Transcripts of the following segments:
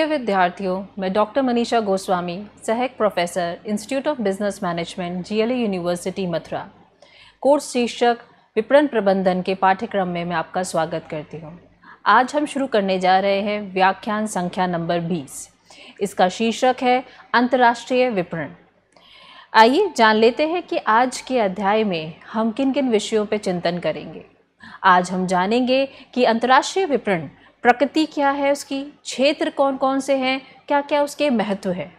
प्रिय विद्यार्थियों मैं डॉक्टर मनीषा गोस्वामी सहक professor institute of business management GLA university Mathura course शीर्षक विपणन प्रबंधन के पाठ्यक्रम में मैं आपका स्वागत करती हूँ आज हम शुरू करने जा रहे हैं व्याख्यान संख्या नंबर 20 इसका शीर्षक है अंतर्राष्ट्रीय विपणन आइए जान लेते हैं कि आज के अध्याय में हम किन किन विषयों पर चिंतन करेंगे आज हम जानेंगे कि अंतर्राष्ट्रीय विपणन प्रकृति क्या है उसकी क्षेत्र कौन कौन से हैं क्या क्या उसके महत्व है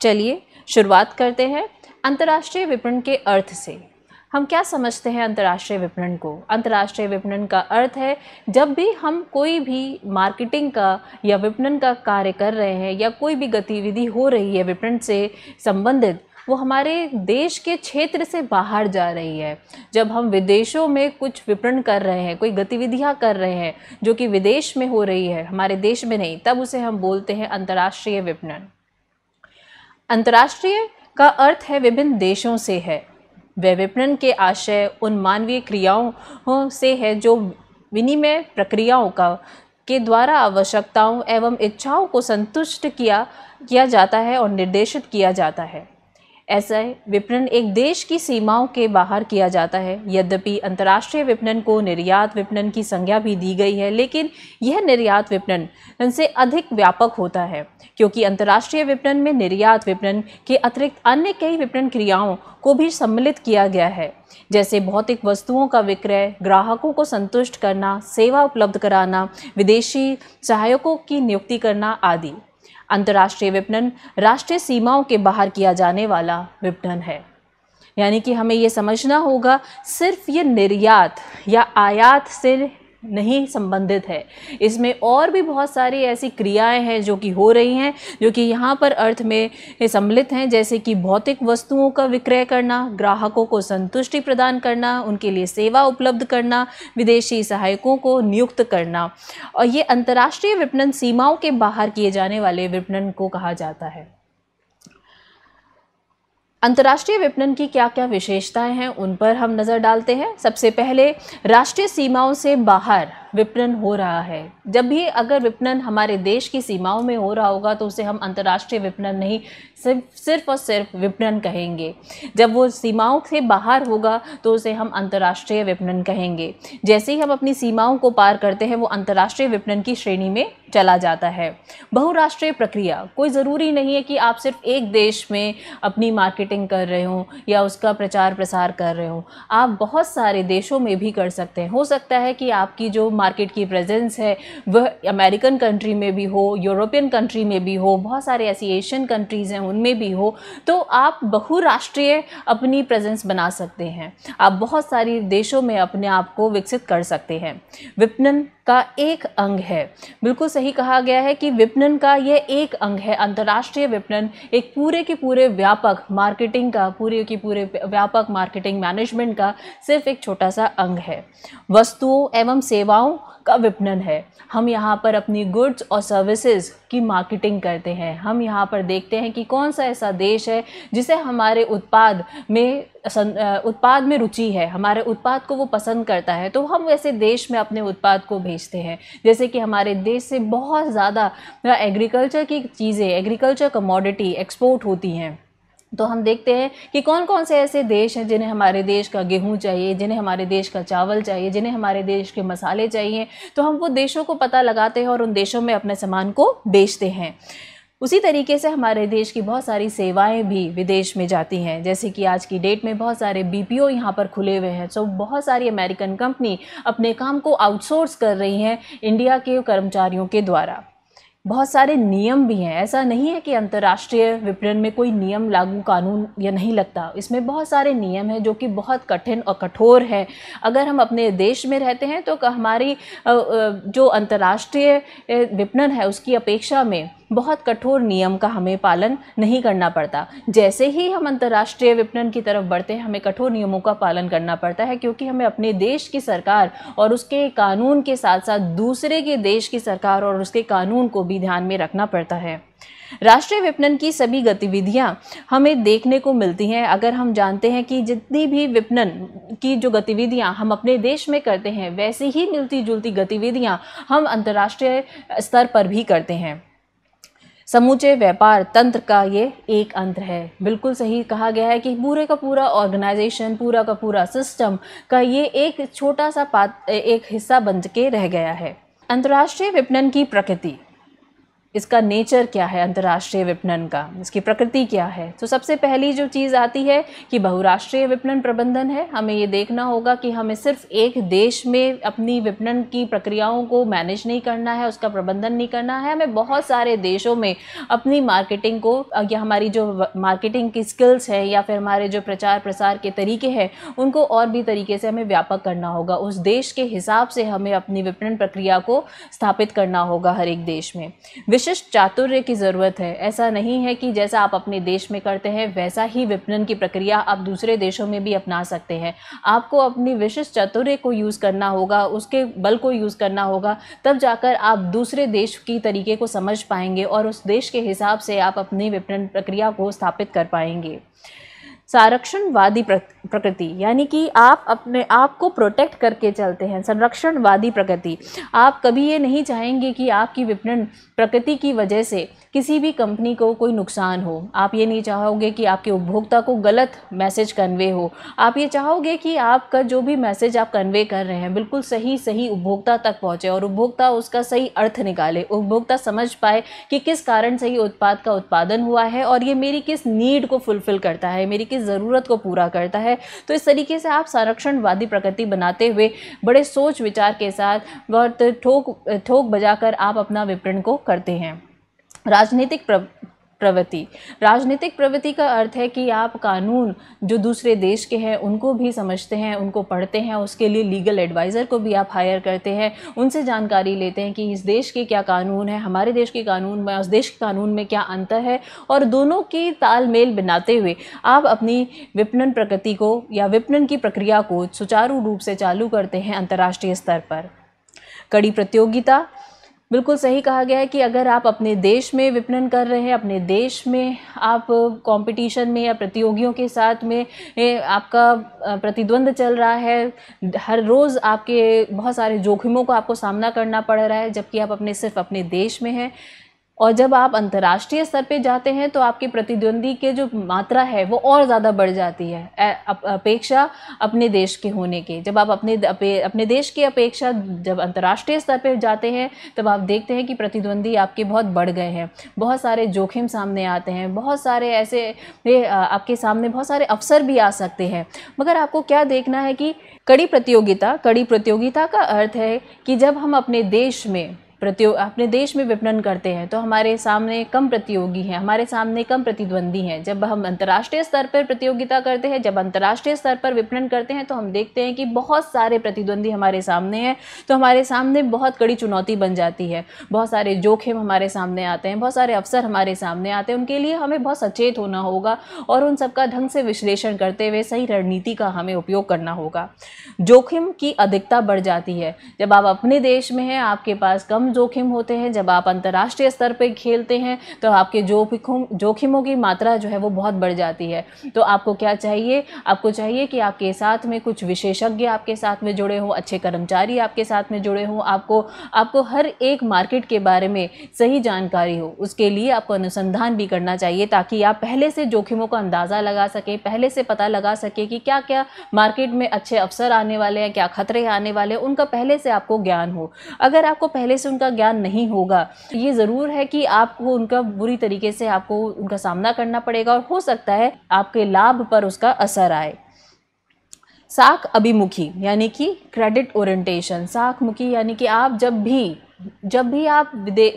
चलिए शुरुआत करते हैं अंतर्राष्ट्रीय विपणन के अर्थ से हम क्या समझते हैं अंतर्राष्ट्रीय विपणन को अंतर्राष्ट्रीय विपणन का अर्थ है जब भी हम कोई भी मार्केटिंग का या विपणन का कार्य कर रहे हैं या कोई भी गतिविधि हो रही है विपणन से संबंधित वो हमारे देश के क्षेत्र से बाहर जा रही है जब हम विदेशों में कुछ विपणन कर रहे हैं कोई गतिविधियां कर रहे हैं जो कि विदेश में हो रही है हमारे देश में नहीं तब उसे हम बोलते हैं अंतर्राष्ट्रीय विपणन अंतर्राष्ट्रीय का अर्थ है विभिन्न देशों से है वह विपणन के आशय उन मानवीय क्रियाओं से है जो विनिमय प्रक्रियाओं का के द्वारा आवश्यकताओं एवं इच्छाओं को संतुष्ट किया किया जाता है और निर्देशित किया जाता है ऐसा विपणन एक देश की सीमाओं के बाहर किया जाता है यद्यपि अंतर्राष्ट्रीय विपणन को निर्यात विपणन की संज्ञा भी दी गई है लेकिन यह निर्यात विपणन से अधिक व्यापक होता है क्योंकि अंतर्राष्ट्रीय विपणन में निर्यात विपणन के अतिरिक्त अन्य कई विपणन क्रियाओं को भी सम्मिलित किया गया है जैसे भौतिक वस्तुओं का विक्रय ग्राहकों को संतुष्ट करना सेवा उपलब्ध कराना विदेशी सहायकों की नियुक्ति करना आदि अंतर्राष्ट्रीय विपणन राष्ट्रीय सीमाओं के बाहर किया जाने वाला विपणन है यानी कि हमें ये समझना होगा सिर्फ ये निर्यात या आयात से नहीं संबंधित है इसमें और भी बहुत सारी ऐसी क्रियाएं हैं जो कि हो रही हैं जो कि यहाँ पर अर्थ में सम्मिलित हैं जैसे कि भौतिक वस्तुओं का विक्रय करना ग्राहकों को संतुष्टि प्रदान करना उनके लिए सेवा उपलब्ध करना विदेशी सहायकों को नियुक्त करना और ये अंतर्राष्ट्रीय विपणन सीमाओं के बाहर किए जाने वाले विपणन को कहा जाता है अंतर्राष्ट्रीय विपणन की क्या क्या विशेषताएं हैं उन पर हम नज़र डालते हैं सबसे पहले राष्ट्रीय सीमाओं से बाहर विपणन हो रहा है जब भी अगर विपणन हमारे देश की सीमाओं में हो रहा होगा तो उसे हम अंतर्राष्ट्रीय विपणन नहीं सिर्फ सिर्फ और सिर्फ विपणन कहेंगे जब वो सीमाओं से बाहर होगा तो उसे हम अंतर्राष्ट्रीय विपणन कहेंगे जैसे ही हम अपनी सीमाओं को पार करते हैं वो अंतर्राष्ट्रीय विपणन की श्रेणी में चला जाता है बहुराष्ट्रीय प्रक्रिया कोई ज़रूरी नहीं है कि आप सिर्फ एक देश में अपनी मार्केटिंग कर रहे हो या उसका प्रचार प्रसार कर रहे हो आप बहुत सारे देशों में भी कर सकते हैं हो सकता है कि आपकी जो मार्केट की प्रेजेंस है वह अमेरिकन कंट्री में भी हो यूरोपियन कंट्री में भी हो बहुत सारे ऐसी एशियन कंट्रीज़ हैं उनमें भी हो तो आप बहुराष्ट्रीय अपनी प्रेजेंस बना सकते हैं आप बहुत सारी देशों में अपने आप को विकसित कर सकते हैं विपणन का एक अंग है बिल्कुल सही कहा गया है कि विपणन का यह एक अंग है अंतर्राष्ट्रीय विपणन एक पूरे के पूरे व्यापक मार्केटिंग का पूरे के पूरे व्यापक मार्केटिंग मैनेजमेंट का सिर्फ एक छोटा सा अंग है वस्तुओं एवं सेवाओं का विपणन है हम यहाँ पर अपनी गुड्स और सर्विसेज की मार्केटिंग करते हैं हम यहाँ पर देखते हैं कि कौन सा ऐसा देश है जिसे हमारे उत्पाद में उत्पाद में रुचि है हमारे उत्पाद को वो पसंद करता है तो हम वैसे देश में अपने उत्पाद को भेजते हैं जैसे कि हमारे देश से बहुत ज़्यादा एग्रीकल्चर की चीज़ें एग्रीकल्चर कमोडिटी एक्सपोर्ट होती हैं तो हम देखते हैं कि कौन कौन से ऐसे देश हैं जिन्हें हमारे देश का गेहूं चाहिए जिन्हें हमारे देश का चावल चाहिए जिन्हें हमारे देश के मसाले चाहिए तो हम वो देशों को पता लगाते हैं और उन देशों में अपने सामान को बेचते हैं उसी तरीके से हमारे देश की बहुत सारी सेवाएं भी विदेश में जाती हैं जैसे कि आज की डेट में बहुत सारे बी पी ओ यहाँ पर खुले हुए हैं सो बहुत सारी अमेरिकन कंपनी अपने काम को आउटसोर्स कर रही हैं इंडिया के कर्मचारियों के द्वारा बहुत सारे नियम भी हैं ऐसा नहीं है कि अंतर्राष्ट्रीय विपणन में कोई नियम लागू कानून या नहीं लगता इसमें बहुत सारे नियम हैं जो कि बहुत कठिन और कठोर हैं अगर हम अपने देश में रहते हैं तो हमारी जो अंतर्राष्ट्रीय विपणन है उसकी अपेक्षा में बहुत कठोर नियम का हमें पालन नहीं करना पड़ता जैसे ही हम अंतर्राष्ट्रीय विपणन की तरफ बढ़ते हैं हमें कठोर नियमों का पालन करना पड़ता है क्योंकि हमें अपने देश की सरकार और उसके कानून के साथ साथ दूसरे के देश की सरकार और उसके कानून को भी ध्यान में रखना पड़ता है राष्ट्रीय विपणन की सभी गतिविधियां हमें देखने को मिलती हैं अगर हम जानते हैं कि जितनी भी विपणन की जो गतिविधियां हम अपने देश में करते हैं वैसी ही मिलती जुलती गतिविधियां हम अंतर्राष्ट्रीय स्तर पर भी करते हैं समूचे व्यापार तंत्र का ये एक अंत है बिल्कुल सही कहा गया है कि पूरे का पूरा ऑर्गेनाइजेशन पूरा का पूरा सिस्टम का ये एक छोटा सा पात एक हिस्सा बन के रह गया है अंतर्राष्ट्रीय विपणन की प्रकृति इसका नेचर क्या है अंतर्राष्ट्रीय विपणन का इसकी प्रकृति क्या है तो सबसे पहली जो चीज़ आती है कि बहुराष्ट्रीय विपणन प्रबंधन है हमें ये देखना होगा कि हमें सिर्फ एक देश में अपनी विपणन की प्रक्रियाओं को मैनेज नहीं करना है उसका प्रबंधन नहीं करना है हमें बहुत सारे देशों में अपनी मार्केटिंग को या हमारी जो मार्केटिंग की स्किल्स हैं या फिर हमारे जो प्रचार प्रसार के तरीके हैं उनको और भी तरीके से हमें व्यापक करना होगा उस देश के हिसाब से हमें अपनी विपणन प्रक्रिया को स्थापित करना होगा हर एक देश में विशिष्ट चातुर्य की ज़रूरत है ऐसा नहीं है कि जैसा आप अपने देश में करते हैं वैसा ही विपणन की प्रक्रिया आप दूसरे देशों में भी अपना सकते हैं आपको अपनी विशिष्ट चातुर्य को यूज़ करना होगा उसके बल को यूज़ करना होगा तब जाकर आप दूसरे देश की तरीके को समझ पाएंगे और उस देश के हिसाब से आप अपनी विपणन प्रक्रिया को स्थापित कर पाएंगे संरक्षणवादी प्रकृति यानी कि आप अपने आप को प्रोटेक्ट करके चलते हैं संरक्षणवादी प्रकृति आप कभी ये नहीं चाहेंगे कि आपकी विपणन प्रकृति की वजह से किसी भी कंपनी को कोई नुकसान हो आप ये नहीं चाहोगे कि आपके उपभोक्ता को गलत मैसेज कन्वे हो आप ये चाहोगे कि आपका जो भी मैसेज आप कन्वे कर रहे हैं बिल्कुल सही सही उपभोक्ता तक पहुँचे और उपभोक्ता उसका सही अर्थ निकाले उपभोक्ता समझ पाए कि किस कारण से ये उत्पाद का उत्पादन हुआ है और ये मेरी किस नीड को फुलफ़िल करता है मेरी किस ज़रूरत को पूरा करता है तो इस तरीके से आप संरक्षणवादी प्रकृति बनाते हुए बड़े सोच विचार के साथ बहुत ठोक ठोक बजाकर आप अपना विपणन को करते हैं राजनीतिक प्र... प्रवृत्ति राजनीतिक प्रवृत्ति का अर्थ है कि आप कानून जो दूसरे देश के हैं उनको भी समझते हैं उनको पढ़ते हैं उसके लिए लीगल एडवाइज़र को भी आप हायर करते हैं उनसे जानकारी लेते हैं कि इस देश के क्या कानून है हमारे देश के कानून में उस देश के कानून में क्या अंतर है और दोनों की तालमेल बनाते हुए आप अपनी विपणन प्रकृति को या विपणन की प्रक्रिया को सुचारू रूप से चालू करते हैं अंतर्राष्ट्रीय स्तर पर कड़ी प्रतियोगिता बिल्कुल सही कहा गया है कि अगर आप अपने देश में विपणन कर रहे हैं अपने देश में आप कंपटीशन में या प्रतियोगियों के साथ में आपका प्रतिद्वंद चल रहा है हर रोज़ आपके बहुत सारे जोखिमों का आपको सामना करना पड़ रहा है जबकि आप अपने सिर्फ अपने देश में हैं और जब आप अंतर्राष्ट्रीय स्तर पे जाते हैं तो आपकी प्रतिद्वंदी के जो मात्रा है वो और ज़्यादा बढ़ जाती है अपेक्षा अपने देश के होने के जब आप अपने अपे, अपने देश की अपेक्षा जब अंतर्राष्ट्रीय स्तर पे जाते हैं तब आप देखते हैं कि प्रतिद्वंदी आपके बहुत बढ़ गए हैं बहुत सारे जोखिम सामने आते हैं बहुत सारे ऐसे आपके सामने बहुत सारे अवसर भी आ सकते हैं मगर आपको क्या देखना है कि कड़ी प्रतियोगिता कड़ी प्रतियोगिता का अर्थ है कि जब हम अपने देश में प्रतियो अपने देश में विपणन करते हैं तो हमारे सामने कम प्रतियोगी हैं हमारे सामने कम प्रतिद्वंदी हैं जब हम अंतर्राष्ट्रीय स्तर पर प्रतियोगिता करते हैं जब अंतर्राष्ट्रीय स्तर पर विपणन करते हैं तो हम देखते हैं कि बहुत सारे प्रतिद्वंदी हमारे सामने हैं तो हमारे सामने बहुत कड़ी चुनौती बन जाती है बहुत सारे जोखिम हमारे सामने आते हैं बहुत सारे अवसर हमारे सामने आते हैं उनके लिए हमें बहुत सचेत होना होगा और उन सबका ढंग से विश्लेषण करते हुए सही रणनीति का हमें उपयोग करना होगा जोखिम की अधिकता बढ़ जाती है जब आप अपने देश में हैं आपके पास कम जोखिम होते हैं जब आप अंतर्राष्ट्रीय स्तर पर खेलते हैं तो आपके जोखिम जोखिमों की मात्रा जो है वो बहुत बढ़ जाती है तो आपको क्या चाहिए आपको चाहिए कि आपके साथ में कुछ विशेषज्ञ आपके साथ में जुड़े हों अच्छे कर्मचारी आपके साथ में जुड़े हों आपको आपको हर एक मार्केट के बारे में सही जानकारी हो उसके लिए आपको अनुसंधान भी करना चाहिए ताकि आप पहले से जोखिमों का अंदाज़ा लगा सकें पहले से पता लगा सकें कि क्या क्या मार्केट में अच्छे अवसर आने वाले हैं क्या खतरे आने वाले हैं उनका पहले से आपको ज्ञान हो अगर आपको पहले से उनका उनका ज्ञान नहीं होगा तो ये ज़रूर है कि आपको उनका बुरी तरीके से आपको उनका सामना करना पड़ेगा और हो सकता है आपके लाभ पर उसका असर आए साख अभिमुखी यानी कि क्रेडिट ओरिएंटेशन साख मुखी यानी कि आप जब भी जब भी आप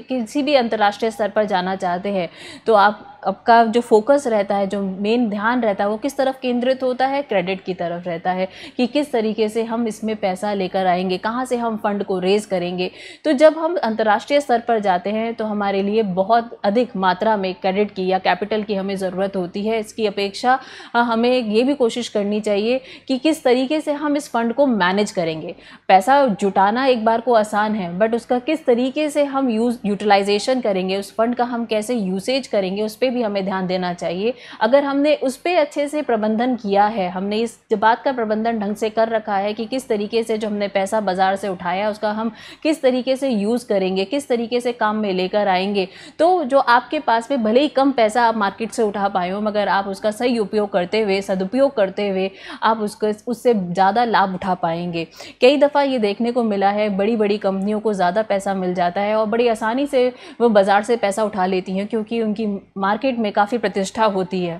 किसी भी अंतर्राष्ट्रीय स्तर पर जाना चाहते हैं तो आप आपका जो फोकस रहता है जो मेन ध्यान रहता है वो किस तरफ केंद्रित होता है क्रेडिट की तरफ रहता है कि किस तरीके से हम इसमें पैसा लेकर आएंगे कहाँ से हम फंड को रेज़ करेंगे तो जब हम अंतर्राष्ट्रीय स्तर पर जाते हैं तो हमारे लिए बहुत अधिक मात्रा में क्रेडिट की या कैपिटल की हमें ज़रूरत होती है इसकी अपेक्षा हमें ये भी कोशिश करनी चाहिए कि किस तरीके से हम इस फंड को मैनेज करेंगे पैसा जुटाना एक बार को आसान है बट उसका किस तरीके से हम यूज़ यूटिलाइजेशन करेंगे उस फंड का हम कैसे यूसेज करेंगे उस पर भी हमें ध्यान देना चाहिए अगर हमने उस पर अच्छे से प्रबंधन किया है हमने इस बात का प्रबंधन ढंग से कर रखा है कि किस तरीके से जो हमने पैसा बाज़ार से उठाया उसका हम किस तरीके से यूज़ करेंगे किस तरीके से काम में लेकर आएंगे तो जो आपके पास में भले ही कम पैसा आप मार्केट से उठा पाए हो मगर आप उसका सही उपयोग करते हुए सदुपयोग करते हुए आप उसको उससे ज़्यादा लाभ उठा पाएंगे कई दफ़ा ये देखने को मिला है बड़ी बड़ी कंपनियों को ज़्यादा पैसा मिल जाता है और बड़ी आसानी से वो बाज़ार से पैसा उठा लेती हैं क्योंकि उनकी मार्केट मार्केट में काफ़ी प्रतिष्ठा होती है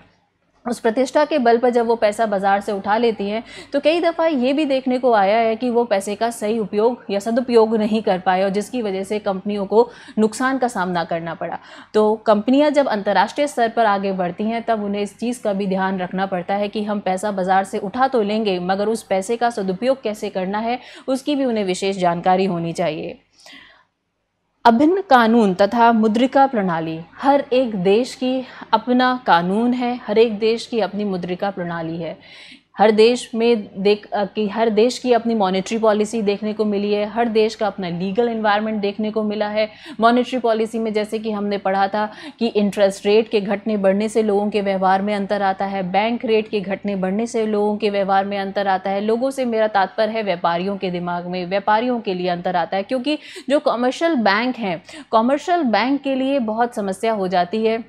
उस प्रतिष्ठा के बल पर जब वो पैसा बाजार से उठा लेती हैं तो कई दफ़ा ये भी देखने को आया है कि वो पैसे का सही उपयोग या सदुपयोग नहीं कर पाए और जिसकी वजह से कंपनियों को नुकसान का सामना करना पड़ा तो कंपनियां जब अंतर्राष्ट्रीय स्तर पर आगे बढ़ती हैं तब उन्हें इस चीज़ का भी ध्यान रखना पड़ता है कि हम पैसा बाजार से उठा तो लेंगे मगर उस पैसे का सदुपयोग कैसे करना है उसकी भी उन्हें विशेष जानकारी होनी चाहिए अभिन्न कानून तथा मुद्रिका प्रणाली हर एक देश की अपना कानून है हर एक देश की अपनी मुद्रिका प्रणाली है हर देश में देख कि हर देश की अपनी मॉनेटरी पॉलिसी देखने को मिली है हर देश का अपना लीगल इन्वायरमेंट देखने को मिला है मॉनेटरी पॉलिसी में जैसे कि हमने पढ़ा था कि इंटरेस्ट रेट के घटने बढ़ने से लोगों के व्यवहार में अंतर आता है बैंक रेट के घटने बढ़ने से लोगों के व्यवहार में अंतर आता है लोगों से मेरा तात्पर्य है व्यापारियों के दिमाग में व्यापारियों के लिए अंतर आता है क्योंकि जो कॉमर्शल बैंक हैं कॉमर्शल बैंक के लिए बहुत समस्या हो जाती है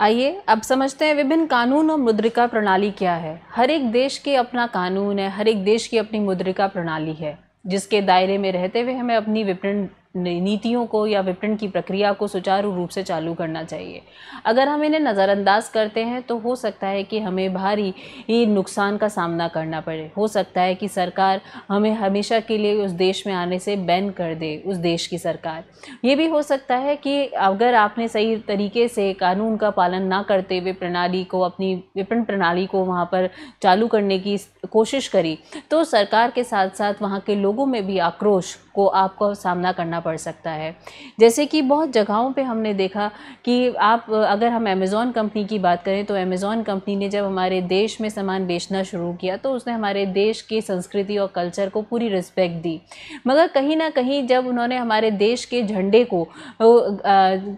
आइए अब समझते हैं विभिन्न कानून और मुद्रिका प्रणाली क्या है हर एक देश के अपना कानून है हर एक देश की अपनी मुद्रिका प्रणाली है जिसके दायरे में रहते हुए हमें अपनी विपणन नीतियों को या विपणन की प्रक्रिया को सुचारू रूप से चालू करना चाहिए अगर हम इन्हें नज़रअंदाज करते हैं तो हो सकता है कि हमें भारी नुकसान का सामना करना पड़े हो सकता है कि सरकार हमें हमेशा के लिए उस देश में आने से बैन कर दे उस देश की सरकार ये भी हो सकता है कि अगर आपने सही तरीके से कानून का पालन ना करते हुए प्रणाली को अपनी विपणन प्रणाली को वहाँ पर चालू करने की कोशिश करी तो सरकार के साथ साथ वहाँ के लोगों में भी आक्रोश को आपको सामना करना पड़ सकता है जैसे कि बहुत जगहों पे हमने देखा कि आप अगर हम अमेज़ॉन कंपनी की बात करें तो अमेज़ॉन कंपनी ने जब हमारे देश में सामान बेचना शुरू किया तो उसने हमारे देश की संस्कृति और कल्चर को पूरी रिस्पेक्ट दी मगर कहीं ना कहीं जब उन्होंने हमारे देश के झंडे को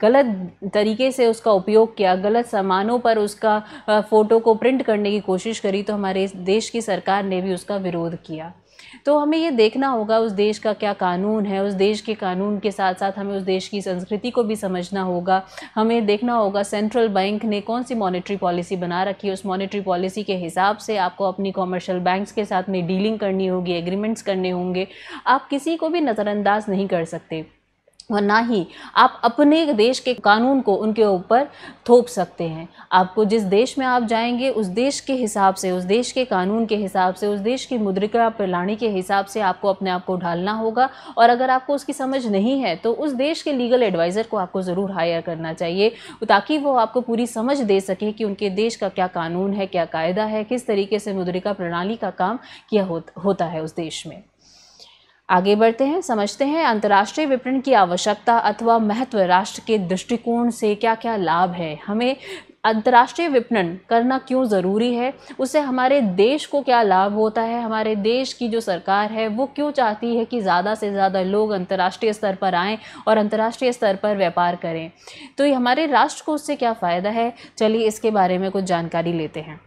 गलत तरीके से उसका उपयोग किया गलत सामानों पर उसका फ़ोटो को प्रिंट करने की कोशिश करी तो हमारे देश की सरकार ने भी उसका विरोध किया तो हमें ये देखना होगा उस देश का क्या कानून है उस देश के कानून के साथ साथ हमें उस देश की संस्कृति को भी समझना होगा हमें देखना होगा सेंट्रल बैंक ने कौन सी मॉनेटरी पॉलिसी बना रखी है उस मॉनेटरी पॉलिसी के हिसाब से आपको अपनी कॉमर्शियल बैंक्स के साथ में डीलिंग करनी होगी एग्रीमेंट्स करने होंगे आप किसी को भी नज़रअंदाज नहीं कर सकते और ना ही आप अपने देश के कानून को उनके ऊपर थोप सकते हैं आपको जिस देश में आप जाएंगे उस देश के हिसाब से उस देश के कानून के हिसाब से उस देश की मुद्रिका प्रणाली के हिसाब से आपको अपने आप को ढालना होगा और अगर आपको उसकी समझ नहीं है तो उस देश के लीगल एडवाइज़र को आपको ज़रूर हायर करना चाहिए ताकि वो आपको पूरी समझ दे सके कि उनके देश का क्या कानून है क्या कायदा है किस तरीके से मुद्रिका प्रणाली का काम किया होता है उस देश में आगे बढ़ते हैं समझते हैं अंतर्राष्ट्रीय विपणन की आवश्यकता अथवा महत्व राष्ट्र के दृष्टिकोण से क्या क्या लाभ है हमें अंतर्राष्ट्रीय विपणन करना क्यों ज़रूरी है उससे हमारे देश को क्या लाभ होता है हमारे देश की जो सरकार है वो क्यों चाहती है कि ज़्यादा से ज़्यादा लोग अंतर्राष्ट्रीय स्तर पर आएँ और अंतर्राष्ट्रीय स्तर पर व्यापार करें तो ये हमारे राष्ट्र को उससे क्या फ़ायदा है चलिए इसके बारे में कुछ जानकारी लेते हैं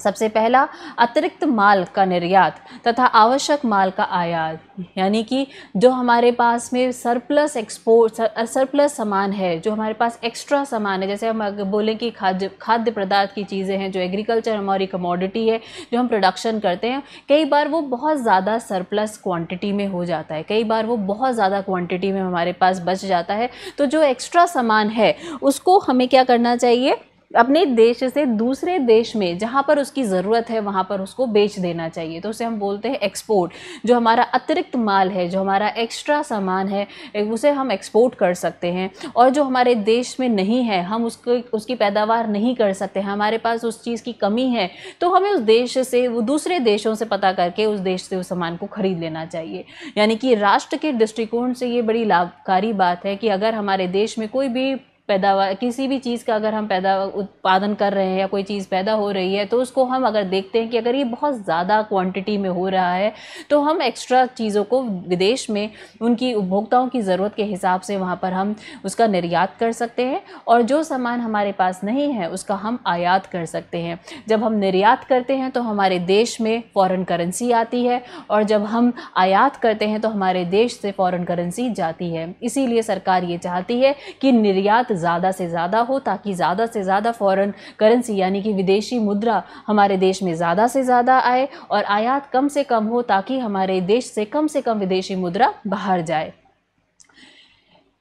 सबसे पहला अतिरिक्त माल का निर्यात तथा आवश्यक माल का आयात यानी कि जो हमारे पास में सरप्लस एक्सपोर्ट सरप्लस सामान है जो हमारे पास एक्स्ट्रा सामान है जैसे हम बोलें कि खाद्य खाद्य पदार्थ की चीज़ें हैं जो एग्रीकल्चर हमारी कमोडिटी है जो हम प्रोडक्शन करते हैं कई बार वो बहुत ज़्यादा सरप्लस क्वान्टिटी में हो जाता है कई बार वो बहुत ज़्यादा क्वान्टिटी में हमारे पास बच जाता है तो जो एक्स्ट्रा सामान है उसको हमें क्या करना चाहिए अपने देश से दूसरे देश में जहाँ पर उसकी ज़रूरत है वहाँ पर उसको बेच देना चाहिए तो उसे हम बोलते हैं एक्सपोर्ट जो हमारा अतिरिक्त माल है जो हमारा एक्स्ट्रा सामान है उसे हम एक्सपोर्ट कर सकते हैं और जो हमारे देश में नहीं है हम उसको उसकी पैदावार नहीं कर सकते हमारे पास उस चीज़ की कमी है तो हमें उस देश से वो दूसरे देशों से पता करके उस देश से उस सामान को ख़रीद लेना चाहिए यानी कि राष्ट्र के दृष्टिकोण से ये बड़ी लाभकारी बात है कि अगर हमारे देश में कोई भी पैदावार किसी भी चीज़ का अगर हम पैदा उत्पादन कर रहे हैं या कोई चीज़ पैदा हो रही है तो उसको हम अगर देखते हैं कि अगर ये बहुत ज़्यादा क्वांटिटी में हो रहा है तो हम एक्स्ट्रा चीज़ों को विदेश में उनकी उपभोक्ताओं की ज़रूरत के हिसाब से वहाँ पर हम उसका निर्यात कर सकते हैं और जो सामान हमारे पास नहीं है उसका हम आयात कर सकते हैं जब हम निर्यात करते हैं तो हमारे देश में फ़ॉरन करेंसी आती है और जब हम आयात करते हैं तो हमारे देश से फ़ॉरन करेंसी जाती है इसीलिए सरकार ये चाहती है कि निर्यात ज़्यादा से ज़्यादा हो ताकि ज़्यादा से ज़्यादा फ़ॉरन करेंसी यानी कि विदेशी मुद्रा हमारे देश में ज़्यादा से ज़्यादा आए और आयात कम से कम हो ताकि हमारे देश से कम से कम विदेशी मुद्रा बाहर जाए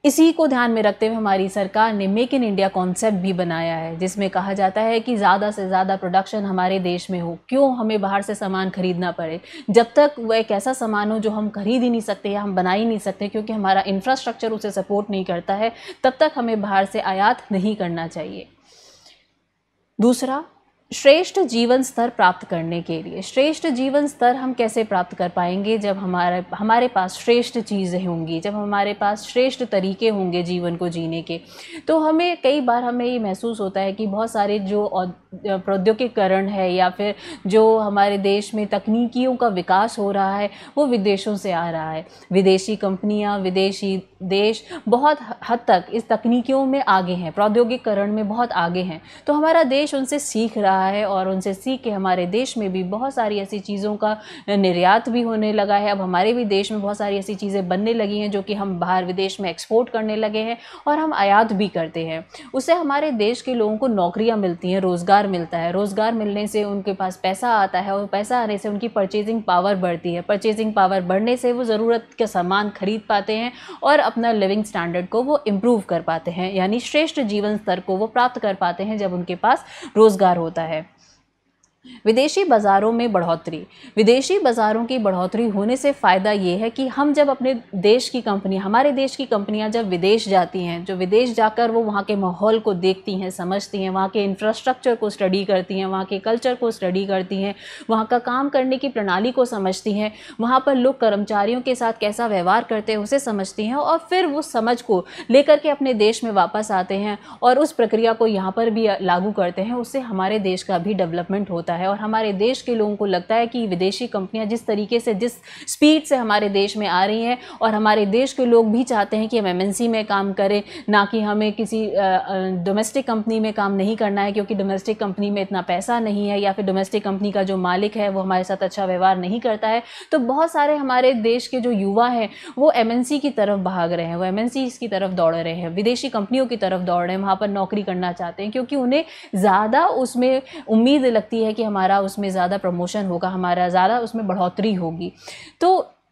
इसी को ध्यान में रखते हुए हमारी सरकार ने मेक इन इंडिया कॉन्सेप्ट भी बनाया है जिसमें कहा जाता है कि ज़्यादा से ज़्यादा प्रोडक्शन हमारे देश में हो क्यों हमें बाहर से सामान खरीदना पड़े जब तक वह एक ऐसा सामान हो जो हम खरीद ही नहीं सकते या हम बना ही नहीं सकते क्योंकि हमारा इंफ्रास्ट्रक्चर उसे सपोर्ट नहीं करता है तब तक हमें बाहर से आयात नहीं करना चाहिए दूसरा श्रेष्ठ जीवन स्तर प्राप्त करने के लिए श्रेष्ठ जीवन स्तर हम कैसे प्राप्त कर पाएंगे जब हमारे हमारे पास श्रेष्ठ चीज़ें होंगी जब हमारे पास श्रेष्ठ तरीके होंगे जीवन को जीने के तो हमें कई बार हमें ये महसूस होता है कि बहुत सारे जो प्रौद्योगिकरण है या फिर जो हमारे देश में तकनीकियों का विकास हो रहा है वो विदेशों से आ रहा है विदेशी कंपनियां विदेशी देश बहुत हद तक इस तकनीकियों में आगे हैं प्रौद्योगिकरण में बहुत आगे हैं तो हमारा देश उनसे सीख रहा है और उनसे सीख के हमारे देश में भी बहुत सारी ऐसी चीज़ों का निर्यात भी होने लगा है अब हमारे भी देश में बहुत सारी ऐसी चीज़ें बनने लगी हैं जो कि हम बाहर विदेश में एक्सपोर्ट करने लगे हैं और हम आयात भी करते हैं उससे हमारे देश के लोगों को नौकरियाँ मिलती हैं रोज़गार रोज़गार मिलता है रोज़गार मिलने से उनके पास पैसा आता है और पैसा आने से उनकी परचेजिंग पावर बढ़ती है परचेजिंग पावर बढ़ने से वो ज़रूरत का सामान खरीद पाते हैं और अपना लिविंग स्टैंडर्ड को वो इम्प्रूव कर पाते हैं यानी श्रेष्ठ जीवन स्तर को वो प्राप्त कर पाते हैं जब उनके पास रोज़गार होता है विदेशी बाज़ारों में बढ़ोतरी विदेशी बाज़ारों की बढ़ोतरी होने से फ़ायदा ये है कि हम जब अपने देश की कंपनी हमारे देश की कंपनियां जब विदेश जाती हैं जो विदेश जाकर वो वहाँ के माहौल को देखती हैं समझती हैं वहाँ के इंफ्रास्ट्रक्चर को स्टडी करती हैं वहाँ के कल्चर को स्टडी करती हैं वहाँ का काम करने की प्रणाली को समझती हैं वहाँ पर लोग कर्मचारियों के साथ कैसा व्यवहार करते हैं उसे समझती हैं और फिर वो समझ को लेकर के अपने देश में वापस आते हैं और उस प्रक्रिया को यहाँ पर भी लागू करते हैं उससे हमारे देश का भी डेवलपमेंट होता है है और हमारे देश के लोगों को लगता है कि विदेशी कंपनियां जिस तरीके से जिस स्पीड से हमारे देश में आ रही हैं और हमारे देश के लोग भी चाहते हैं कि हम एमएनसी में काम करें ना कि हमें किसी डोमेस्टिक कंपनी में काम नहीं करना है क्योंकि डोमेस्टिक कंपनी में इतना पैसा नहीं है या फिर डोमेस्टिक कंपनी का जो मालिक है वो हमारे साथ अच्छा व्यवहार नहीं करता है तो बहुत सारे हमारे देश के जो युवा हैं वो एम की तरफ भाग रहे हैं वो एम की तरफ दौड़ रहे हैं विदेशी कंपनियों की तरफ दौड़ रहे हैं वहाँ पर नौकरी करना चाहते हैं क्योंकि उन्हें ज़्यादा उसमें उम्मीद लगती है कि कि हमारा उसमें ज़्यादा प्रमोशन होगा हमारा ज़्यादा उसमें बढ़ोतरी होगी तो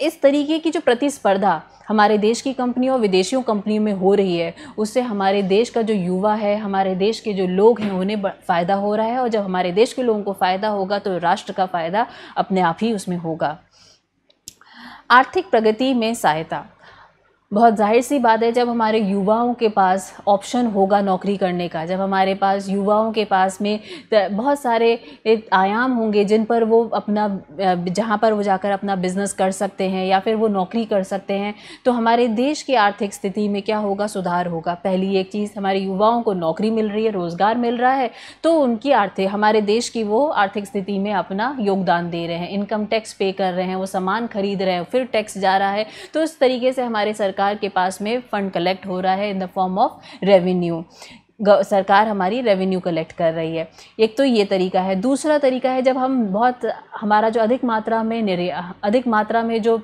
इस तरीके की जो प्रतिस्पर्धा हमारे देश की कंपनियों और विदेशियों कंपनियों में हो रही है उससे हमारे देश का जो युवा है हमारे देश के जो लोग हैं उन्हें फ़ायदा हो रहा है और जब हमारे देश के लोगों को फ़ायदा होगा तो राष्ट्र का फ़ायदा अपने आप ही उसमें होगा आर्थिक प्रगति में सहायता बहुत जाहिर सी बात है जब हमारे युवाओं के पास ऑप्शन होगा नौकरी करने का जब हमारे पास युवाओं के पास में बहुत सारे आयाम होंगे जिन पर वो अपना जहाँ पर वो जाकर अपना बिज़नेस कर सकते हैं या फिर वो नौकरी कर सकते हैं तो हमारे देश की आर्थिक स्थिति में क्या होगा सुधार होगा पहली एक चीज़ हमारे युवाओं को नौकरी मिल रही है रोज़गार मिल रहा है तो उनकी आर्थिक हमारे देश की वो आर्थिक स्थिति में अपना योगदान दे रहे हैं इनकम टैक्स पे कर रहे हैं वो सामान खरीद रहे हैं फिर टैक्स जा रहा है तो इस तरीके से हमारे सरकार सरकार के पास में फ़ंड कलेक्ट हो रहा है in the form of revenue सरकार हमारी रेवेन्यू कलेक्ट कर रही है एक तो ये तरीका है दूसरा तरीका है जब हम बहुत हमारा जो अधिक मात्रा में निर्या अधिक मात्रा में जो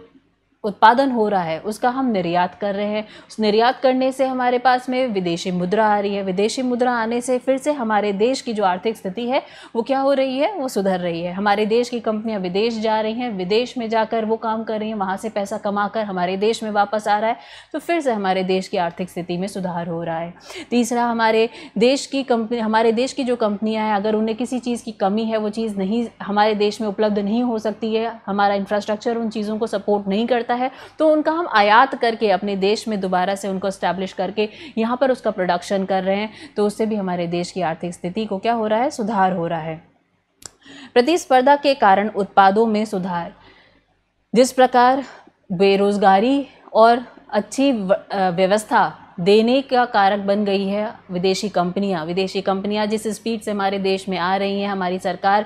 उत्पादन हो रहा है उसका हम निर्यात कर रहे हैं उस निर्यात करने से हमारे पास में विदेशी मुद्रा आ रही है विदेशी मुद्रा आने से फिर से हमारे देश की जो आर्थिक स्थिति है वो क्या हो रही है वो सुधर रही है हमारे देश की कंपनियां विदेश जा रही हैं विदेश में जाकर वो काम कर रही हैं वहाँ से पैसा कमा कर हमारे देश में वापस आ रहा है तो फिर से हमारे देश की आर्थिक स्थिति में सुधार हो रहा है तीसरा हमारे देश की कंपनी हमारे देश की जो कंपनियाँ हैं अगर उन्हें किसी चीज़ की कमी है वो चीज़ नहीं हमारे देश में उपलब्ध नहीं हो सकती है हमारा इंफ्रास्ट्रक्चर उन चीज़ों को सपोर्ट नहीं करता जाता है तो उनका हम आयात करके अपने देश में दोबारा से उनको इस्टेब्लिश करके यहाँ पर उसका प्रोडक्शन कर रहे हैं तो उससे भी हमारे देश की आर्थिक स्थिति को क्या हो रहा है सुधार हो रहा है प्रतिस्पर्धा के कारण उत्पादों में सुधार जिस प्रकार बेरोजगारी और अच्छी व्यवस्था देने का कारक बन गई है विदेशी कंपनियां विदेशी कंपनियां जिस स्पीड से हमारे देश में आ रही हैं हमारी सरकार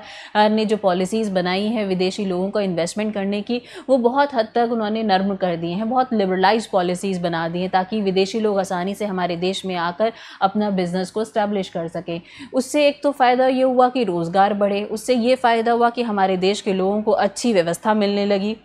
ने जो पॉलिसीज़ बनाई हैं विदेशी लोगों को इन्वेस्टमेंट करने की वो बहुत हद तक उन्होंने नर्म कर दिए हैं बहुत लिबरलाइज पॉलिसीज़ बना दी हैं ताकि विदेशी लोग आसानी से हमारे देश में आकर अपना बिज़नेस को इस्टेब्लिश कर सकें उससे एक तो फ़ायदा ये हुआ कि रोज़गार बढ़े उससे ये फ़ायदा हुआ कि हमारे देश के लोगों को अच्छी व्यवस्था मिलने लगी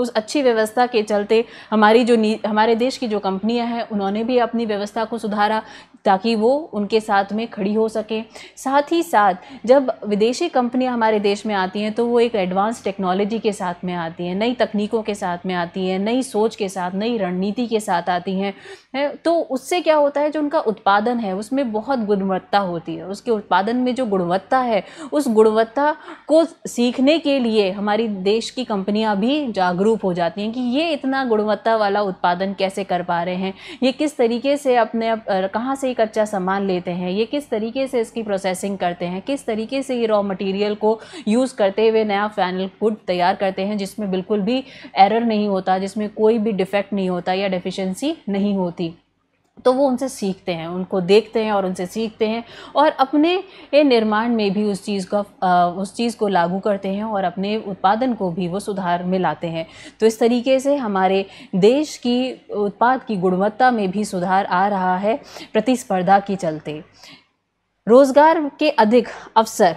उस अच्छी व्यवस्था के चलते हमारी जो हमारे देश की जो कंपनियां हैं उन्होंने भी अपनी व्यवस्था को सुधारा ताकि वो उनके साथ में खड़ी हो सके साथ ही साथ जब विदेशी कंपनियां हमारे देश में आती हैं तो वो एक एडवांस टेक्नोलॉजी के साथ में आती हैं नई तकनीकों के साथ में आती हैं नई सोच के साथ नई रणनीति के साथ आती हैं है, तो उससे क्या होता है जो उनका उत्पादन है उसमें बहुत गुणवत्ता होती है उसके उत्पादन में जो गुणवत्ता है उस गुणवत्ता को सीखने के लिए हमारी देश की कंपनियाँ भी जागरूक प्रूफ हो जाती हैं कि ये इतना गुणवत्ता वाला उत्पादन कैसे कर पा रहे हैं ये किस तरीके से अपने कहाँ से एक अच्छा सामान लेते हैं ये किस तरीके से इसकी प्रोसेसिंग करते हैं किस तरीके से ये रॉ मटेरियल को यूज़ करते हुए नया फाइनल फूड तैयार करते हैं जिसमें बिल्कुल भी एरर नहीं होता जिसमें कोई भी डिफेक्ट नहीं होता या डिफिशेंसी नहीं होती तो वो उनसे सीखते हैं उनको देखते हैं और उनसे सीखते हैं और अपने निर्माण में भी उस चीज़ का उस चीज़ को लागू करते हैं और अपने उत्पादन को भी वो सुधार में लाते हैं तो इस तरीके से हमारे देश की उत्पाद की गुणवत्ता में भी सुधार आ रहा है प्रतिस्पर्धा के चलते रोज़गार के अधिक अवसर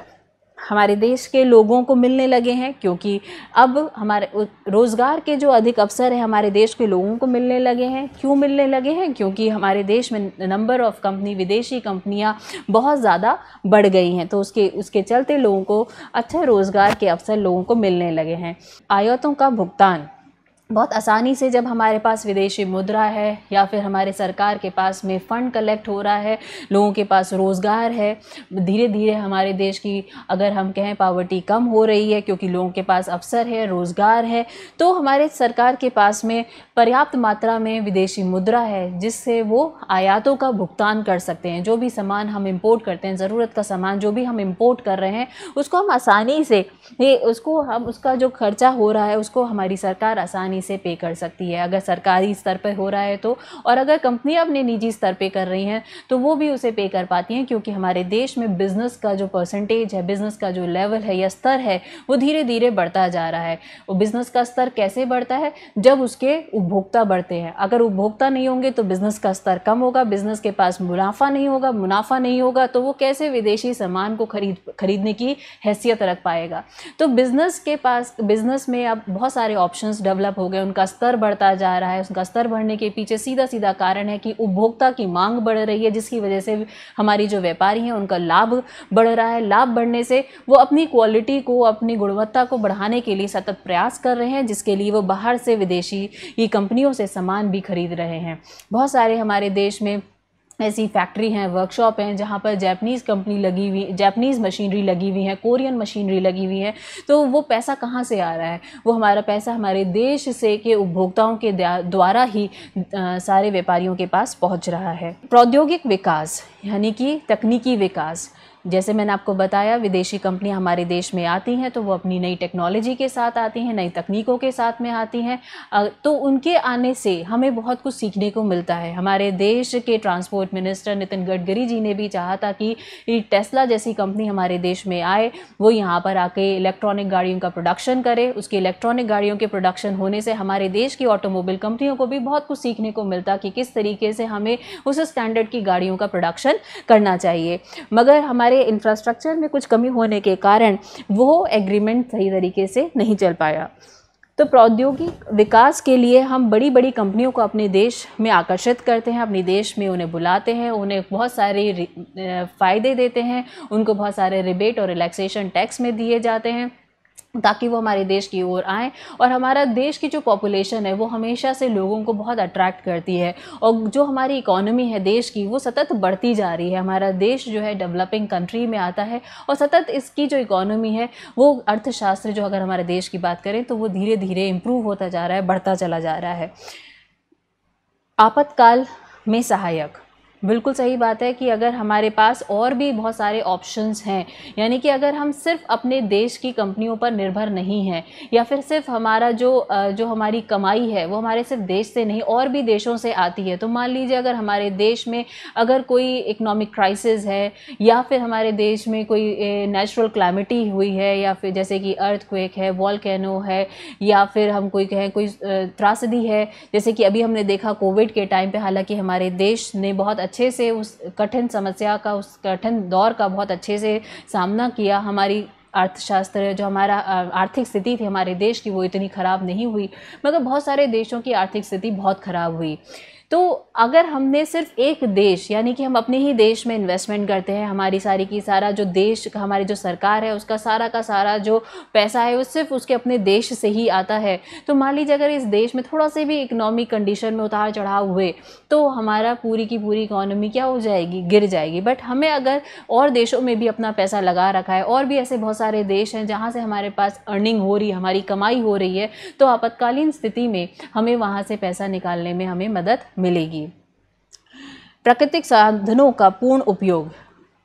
हमारे देश के लोगों को मिलने लगे हैं क्योंकि अब हमारे रोज़गार के जो अधिक अवसर है हमारे देश के लोगों को मिलने लगे हैं क्यों मिलने लगे हैं क्योंकि हमारे देश में नंबर ऑफ़ कंपनी विदेशी कंपनियां बहुत ज़्यादा बढ़ गई हैं तो उसके उसके चलते लोगों को अच्छे रोज़गार के अवसर लोगों को मिलने लगे हैं आयातों का भुगतान बहुत आसानी से जब हमारे पास विदेशी मुद्रा है या फिर हमारे सरकार के पास में फ़ंड कलेक्ट हो रहा है लोगों के पास रोज़गार है धीरे धीरे हमारे देश की अगर हम कहें पावर्टी कम हो रही है क्योंकि लोगों के पास अवसर है रोज़गार है तो हमारे सरकार के पास में पर्याप्त मात्रा में विदेशी मुद्रा है जिससे वो आयातों का भुगतान कर सकते हैं जो भी सामान हम इम्पोर्ट करते हैं ज़रूरत का सामान जो भी हम इम्पोर्ट कर रहे हैं उसको हम आसानी से ये उसको हम उसका जो खर्चा हो रहा है उसको हमारी सरकार आसानी से पे कर सकती है अगर सरकारी स्तर पर हो रहा है तो और अगर कंपनी अपने निजी स्तर पर कर रही हैं तो वो भी उसे पे कर पाती हैं क्योंकि हमारे देश में बिज़नेस का जो परसेंटेज है बिज़नेस का जो लेवल है या स्तर है वो धीरे धीरे बढ़ता जा रहा है वो बिज़नेस का स्तर कैसे बढ़ता है जब उसके उपभोक्ता बढ़ते हैं अगर उपभोक्ता नहीं होंगे तो बिज़नेस का स्तर कम होगा बिज़नेस के पास मुनाफा नहीं होगा मुनाफा नहीं होगा तो वो कैसे विदेशी सामान को खरीद खरीदने की हैसियत रख पाएगा तो बिज़नेस के पास बिज़नेस में अब बहुत सारे ऑप्शंस डेवलप हो हो गए उनका स्तर बढ़ता जा रहा है उनका स्तर बढ़ने के पीछे सीधा सीधा कारण है कि उपभोक्ता की मांग बढ़ रही है जिसकी वजह से हमारी जो व्यापारी हैं उनका लाभ बढ़ रहा है लाभ बढ़ने से वो अपनी क्वालिटी को अपनी गुणवत्ता को बढ़ाने के लिए सतत प्रयास कर रहे हैं जिसके लिए वो बाहर से विदेशी कंपनियों से सामान भी खरीद रहे हैं बहुत सारे हमारे देश में ऐसी फैक्ट्री हैं वर्कशॉप हैं जहाँ पर जैपनीज़ कंपनी लगी हुई जैपनीज़ मशीनरी लगी हुई है कोरियन मशीनरी लगी हुई है तो वो पैसा कहाँ से आ रहा है वो हमारा पैसा हमारे देश से के उपभोक्ताओं के द्वारा ही आ, सारे व्यापारियों के पास पहुँच रहा है प्रौद्योगिक विकास यानी कि तकनीकी विकास जैसे मैंने आपको बताया विदेशी कंपनियां हमारे देश में आती हैं तो वो अपनी नई टेक्नोलॉजी के साथ आती हैं नई तकनीकों के साथ में आती हैं तो उनके आने से हमें बहुत कुछ सीखने को मिलता है हमारे देश के ट्रांसपोर्ट मिनिस्टर नितिन गडकरी जी ने भी चाहा था कि टेस्ला जैसी कंपनी हमारे देश में आए वो यहाँ पर आके इलेक्ट्रॉनिक गाड़ियों का प्रोडक्शन करे उसके इलेक्ट्रॉनिक गाड़ियों के प्रोडक्शन होने से हमारे देश की ऑटोमोबाइल कंपनियों को भी बहुत कुछ सीखने को मिलता कि किस तरीके से हमें उस स्टैंडर्ड की गाड़ियों का प्रोडक्शन करना चाहिए मगर हमारे सारे इंफ्रास्ट्रक्चर में कुछ कमी होने के कारण वो एग्रीमेंट सही तरीके से नहीं चल पाया तो प्रौद्योगिक विकास के लिए हम बड़ी बड़ी कंपनियों को अपने देश में आकर्षित करते हैं अपने देश में उन्हें बुलाते हैं उन्हें बहुत सारे फ़ायदे देते हैं उनको बहुत सारे रिबेट और रिलैक्सेशन टैक्स में दिए जाते हैं ताकि वो हमारे देश की ओर आएँ और हमारा देश की जो पॉपुलेशन है वो हमेशा से लोगों को बहुत अट्रैक्ट करती है और जो हमारी इकोनॉमी है देश की वो सतत बढ़ती जा रही है हमारा देश जो है डेवलपिंग कंट्री में आता है और सतत इसकी जो इकोनॉमी है वो अर्थशास्त्र जो अगर हमारे देश की बात करें तो वो धीरे धीरे इम्प्रूव होता जा रहा है बढ़ता चला जा रहा है आपातकाल में सहायक बिल्कुल सही बात है कि अगर हमारे पास और भी बहुत सारे ऑप्शंस हैं यानी कि अगर हम सिर्फ अपने देश की कंपनियों पर निर्भर नहीं हैं या फिर सिर्फ हमारा जो जो हमारी कमाई है वो हमारे सिर्फ देश से नहीं और भी देशों से आती है तो मान लीजिए अगर हमारे देश में अगर कोई इकोनॉमिक क्राइसिस है या फिर हमारे देश में कोई नेचुरल क्लैमिटी हुई है या फिर जैसे कि अर्थ है वॉल है या फिर हम कोई कहें कोई त्रासदी है जैसे कि अभी हमने देखा कोविड के टाइम पर हालाँकि हमारे देश ने बहुत अच्छे से उस कठिन समस्या का उस कठिन दौर का बहुत अच्छे से सामना किया हमारी अर्थशास्त्र जो हमारा आर्थिक स्थिति थी हमारे देश की वो इतनी ख़राब नहीं हुई मगर बहुत सारे देशों की आर्थिक स्थिति बहुत ख़राब हुई तो अगर हमने सिर्फ एक देश यानी कि हम अपने ही देश में इन्वेस्टमेंट करते हैं हमारी सारी की सारा जो देश हमारी जो सरकार है उसका सारा का सारा जो पैसा है वो सिर्फ उसके अपने देश से ही आता है तो मान लीजिए अगर इस देश में थोड़ा सा भी इकनॉमिक कंडीशन में उतार चढ़ाव हुए तो हमारा पूरी की पूरी इकोनॉमी क्या हो जाएगी गिर जाएगी बट हमें अगर और देशों में भी अपना पैसा लगा रखा है और भी ऐसे बहुत सारे देश हैं जहाँ से हमारे पास अर्निंग हो रही है हमारी कमाई हो रही है तो आपातकालीन स्थिति में हमें वहाँ से पैसा निकालने में हमें मदद मिलेगी प्राकृतिक साधनों का पूर्ण उपयोग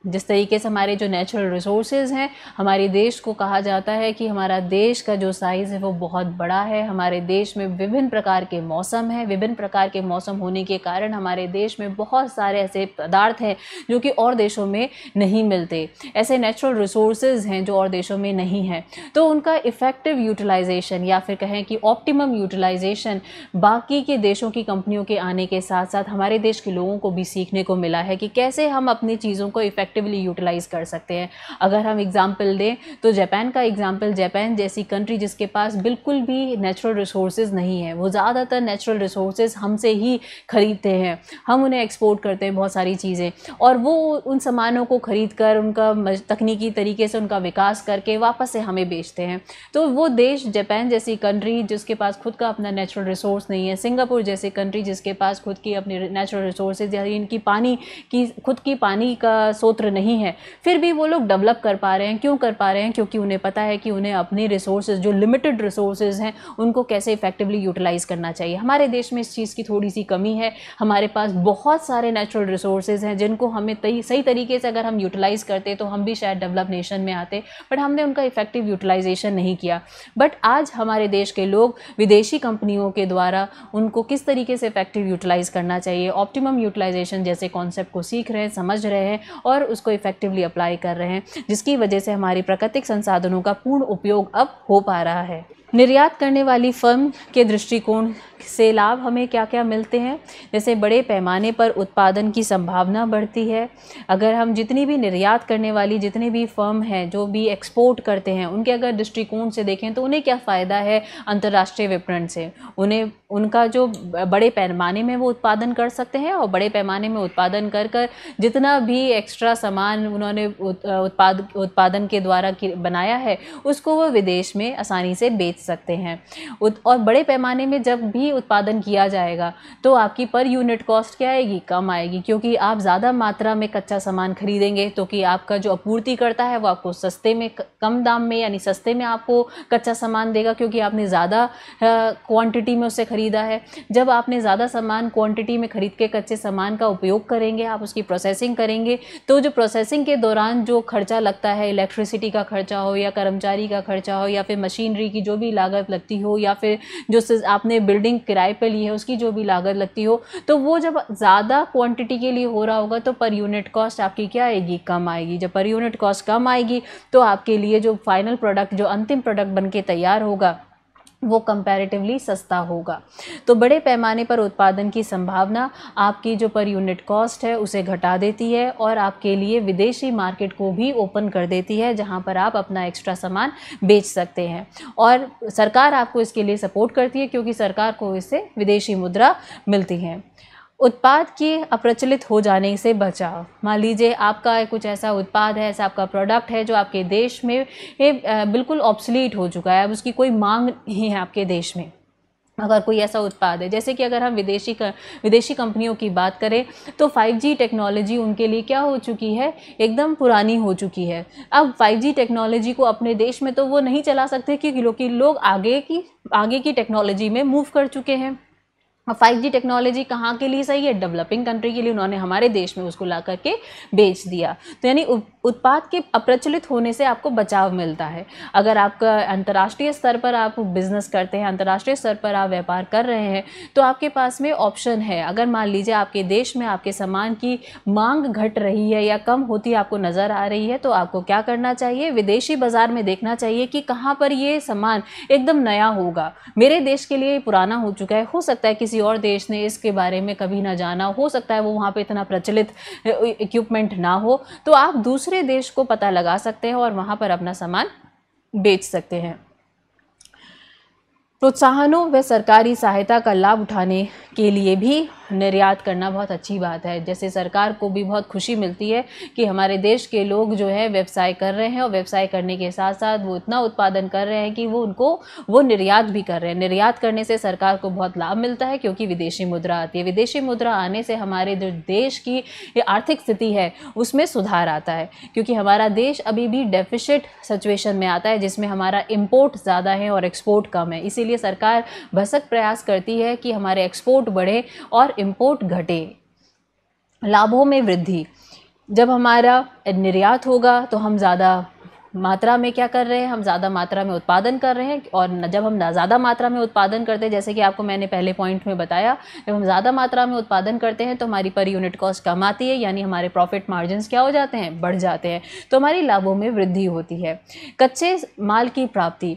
जिस तरीके से हमारे जो नेचुरल रिसोर्सेज हैं हमारे देश को कहा जाता है कि हमारा देश का जो साइज़ है वो बहुत बड़ा है हमारे देश में विभिन्न प्रकार के मौसम हैं विभिन्न प्रकार के मौसम होने के कारण हमारे देश में बहुत सारे ऐसे पदार्थ हैं जो कि और देशों में नहीं मिलते ऐसे नेचुरल रिसोर्सेज हैं जो और देशों में नहीं हैं तो उनका इफ़ेक्टिव यूटिलाइजेशन या फिर कहें कि ऑप्टिमम यूटिलाइजेशन बाकी के देशों की कंपनियों के आने के साथ साथ हमारे देश के लोगों को भी सीखने को मिला है कि कैसे हम अपनी चीज़ों को इफ़ेक्ट इफ़ेक्टिवली यूटिलाइज़ कर सकते हैं अगर हम एग्ज़ाम्पल दें तो जापान का एग्ज़ाम्पल जापान जैसी कंट्री जिसके पास बिल्कुल भी नेचुरल रिसोर्स नहीं है वो ज़्यादातर नेचुरल रिसोर्स हमसे ही ख़रीदते हैं हम उन्हें एक्सपोर्ट करते हैं बहुत सारी चीज़ें और वो उन सामानों को ख़रीद कर उनका तकनीकी तरीके से उनका विकास करके वापस से हमें बेचते हैं तो वो देश जापान जैसी कंट्री जिसके पास खुद का अपना नेचुरल रिसोर्स नहीं है सिंगापुर जैसी कंट्री जिसके पास खुद की अपनी नेचुरल रिसोर्स या इनकी पानी की खुद की पानी का स्रोत स्रोत नहीं है फिर भी वो लोग डेवलप कर पा रहे हैं क्यों कर पा रहे हैं क्योंकि उन्हें पता है कि उन्हें अपने रिसोर्सेज जो लिमिटेड रिसोर्सेज हैं उनको कैसे इफेक्टिवली यूटिलाइज़ करना चाहिए हमारे देश में इस चीज़ की थोड़ी सी कमी है हमारे पास बहुत सारे नेचुरल रिसोर्सेज हैं जिनको हमें सही तरीके से अगर हम यूटिलाइज़ करते तो हम भी शायद डेवलप नेशन में आते बट हमने उनका इफेक्टिव यूटिलाइजेशन नहीं किया बट आज हमारे देश के लोग विदेशी कंपनियों के द्वारा उनको किस तरीके से इफेक्टिव यूटिलाइज़ करना चाहिए ऑप्टिमम यूटिलाइजेशन जैसे कॉन्सेप्ट को सीख रहे हैं समझ रहे हैं और उसको इफेक्टिवली अप्लाई कर रहे हैं जिसकी वजह से हमारी प्राकृतिक संसाधनों का पूर्ण उपयोग अब हो पा रहा है निर्यात करने वाली फर्म के दृष्टिकोण से लाभ हमें क्या क्या मिलते हैं जैसे बड़े पैमाने पर उत्पादन की संभावना बढ़ती है अगर हम जितनी भी निर्यात करने वाली जितनी भी फर्म हैं जो भी एक्सपोर्ट करते हैं उनके अगर दृष्टिकोण से देखें तो उन्हें क्या फ़ायदा है अंतर्राष्ट्रीय विपणन से उन्हें उनका जो बड़े पैमाने में वो उत्पादन कर सकते हैं और बड़े पैमाने में उत्पादन कर कर जितना भी एक्स्ट्रा सामान उन्होंने उत्पाद उत्पादन के द्वारा बनाया है उसको वो विदेश में आसानी से बेच बेच सकते हैं और बड़े पैमाने में जब भी उत्पादन किया जाएगा तो आपकी पर यूनिट कॉस्ट क्या आएगी कम आएगी क्योंकि आप ज़्यादा मात्रा में कच्चा सामान खरीदेंगे तो कि आपका जो आपूर्ति करता है वो आपको सस्ते में कम दाम में यानी सस्ते में आपको कच्चा सामान देगा क्योंकि आपने ज़्यादा क्वांटिटी में उसे ख़रीदा है जब आपने ज़्यादा सामान क्वांटिटी में ख़रीद के कच्चे सामान का उपयोग करेंगे आप उसकी प्रोसेसिंग करेंगे तो जो प्रोसेसिंग के दौरान जो खर्चा लगता है इलेक्ट्रिसिटी का खर्चा हो या कर्मचारी का खर्चा हो या फिर मशीनरी की जो भी भी लागत लगती हो या फिर जो आपने बिल्डिंग किराए पर ली है उसकी जो भी लागत लगती हो तो वो जब ज़्यादा क्वान्टिटी के लिए हो रहा होगा तो पर यूनिट कॉस्ट आपकी क्या आएगी कम आएगी जब पर यूनिट कॉस्ट कम आएगी तो आपके लिए जो फाइनल प्रोडक्ट जो अंतिम प्रोडक्ट बन के तैयार होगा वो कंपैरेटिवली सस्ता होगा तो बड़े पैमाने पर उत्पादन की संभावना आपकी जो पर यूनिट कॉस्ट है उसे घटा देती है और आपके लिए विदेशी मार्केट को भी ओपन कर देती है जहां पर आप अपना एक्स्ट्रा सामान बेच सकते हैं और सरकार आपको इसके लिए सपोर्ट करती है क्योंकि सरकार को इससे विदेशी मुद्रा मिलती है उत्पाद के अप्रचलित हो जाने से बचाव मान लीजिए आपका कुछ ऐसा उत्पाद है ऐसा आपका प्रोडक्ट है जो आपके देश में ए, बिल्कुल ऑप्सलीट हो चुका है अब उसकी कोई मांग नहीं है आपके देश में अगर कोई ऐसा उत्पाद है जैसे कि अगर हम विदेशी कर, विदेशी कंपनियों की बात करें तो 5G टेक्नोलॉजी उनके लिए क्या हो चुकी है एकदम पुरानी हो चुकी है अब 5G टेक्नोलॉजी को अपने देश में तो वो नहीं चला सकते क्योंकि लोग आगे की आगे की टेक्नोलॉजी में मूव कर चुके हैं और 5G टेक्नोलॉजी कहाँ के लिए सही है डेवलपिंग कंट्री के लिए उन्होंने हमारे देश में उसको ला करके बेच दिया तो यानी उत्पाद के अप्रचलित होने से आपको बचाव मिलता है अगर आपका अंतर्राष्ट्रीय स्तर पर आप बिज़नेस करते हैं अंतर्राष्ट्रीय स्तर पर आप व्यापार कर रहे हैं तो आपके पास में ऑप्शन है अगर मान लीजिए आपके देश में आपके सामान की मांग घट रही है या कम होती आपको नज़र आ रही है तो आपको क्या करना चाहिए विदेशी बाज़ार में देखना चाहिए कि कहाँ पर ये सामान एकदम नया होगा मेरे देश के लिए पुराना हो चुका है हो सकता है किसी किसी और देश ने इसके बारे में कभी ना जाना हो सकता है वो वहाँ पे इतना प्रचलित इक्विपमेंट ना हो तो आप दूसरे देश को पता लगा सकते हैं और वहाँ पर अपना सामान बेच सकते हैं प्रोत्साहनों व सरकारी सहायता का लाभ उठाने के लिए भी निर्यात करना बहुत अच्छी बात है जैसे सरकार को भी बहुत खुशी मिलती है कि हमारे देश के लोग जो है व्यवसाय कर रहे हैं और व्यवसाय करने के साथ साथ वो इतना उत्पादन कर रहे हैं कि वो उनको वो निर्यात भी कर रहे हैं निर्यात करने से सरकार को बहुत लाभ मिलता है क्योंकि विदेशी मुद्रा आती है विदेशी मुद्रा आने से हमारे जो देश की आर्थिक स्थिति है उसमें सुधार आता है क्योंकि हमारा देश अभी भी डेफिशिट सिचुएशन में आता है जिसमें हमारा इम्पोर्ट ज़्यादा है और एक्सपोर्ट कम है इसीलिए सरकार भसक प्रयास करती है कि हमारे एक्सपोर्ट बढ़े और इम्पोर्ट घटे लाभों में वृद्धि जब हमारा निर्यात होगा तो हम ज़्यादा मात्रा में क्या कर रहे हैं हम ज़्यादा मात्रा में उत्पादन कर रहे हैं और जब हम ज़्यादा मात्रा में उत्पादन करते हैं जैसे कि आपको मैंने पहले पॉइंट में बताया जब हम ज़्यादा मात्रा में उत्पादन करते हैं तो हमारी पर यूनिट कॉस्ट कम आती है यानी हमारे प्रॉफिट मार्जिन क्या हो जाते हैं बढ़ जाते हैं तो हमारी लाभों में वृद्धि होती है कच्चे माल की प्राप्ति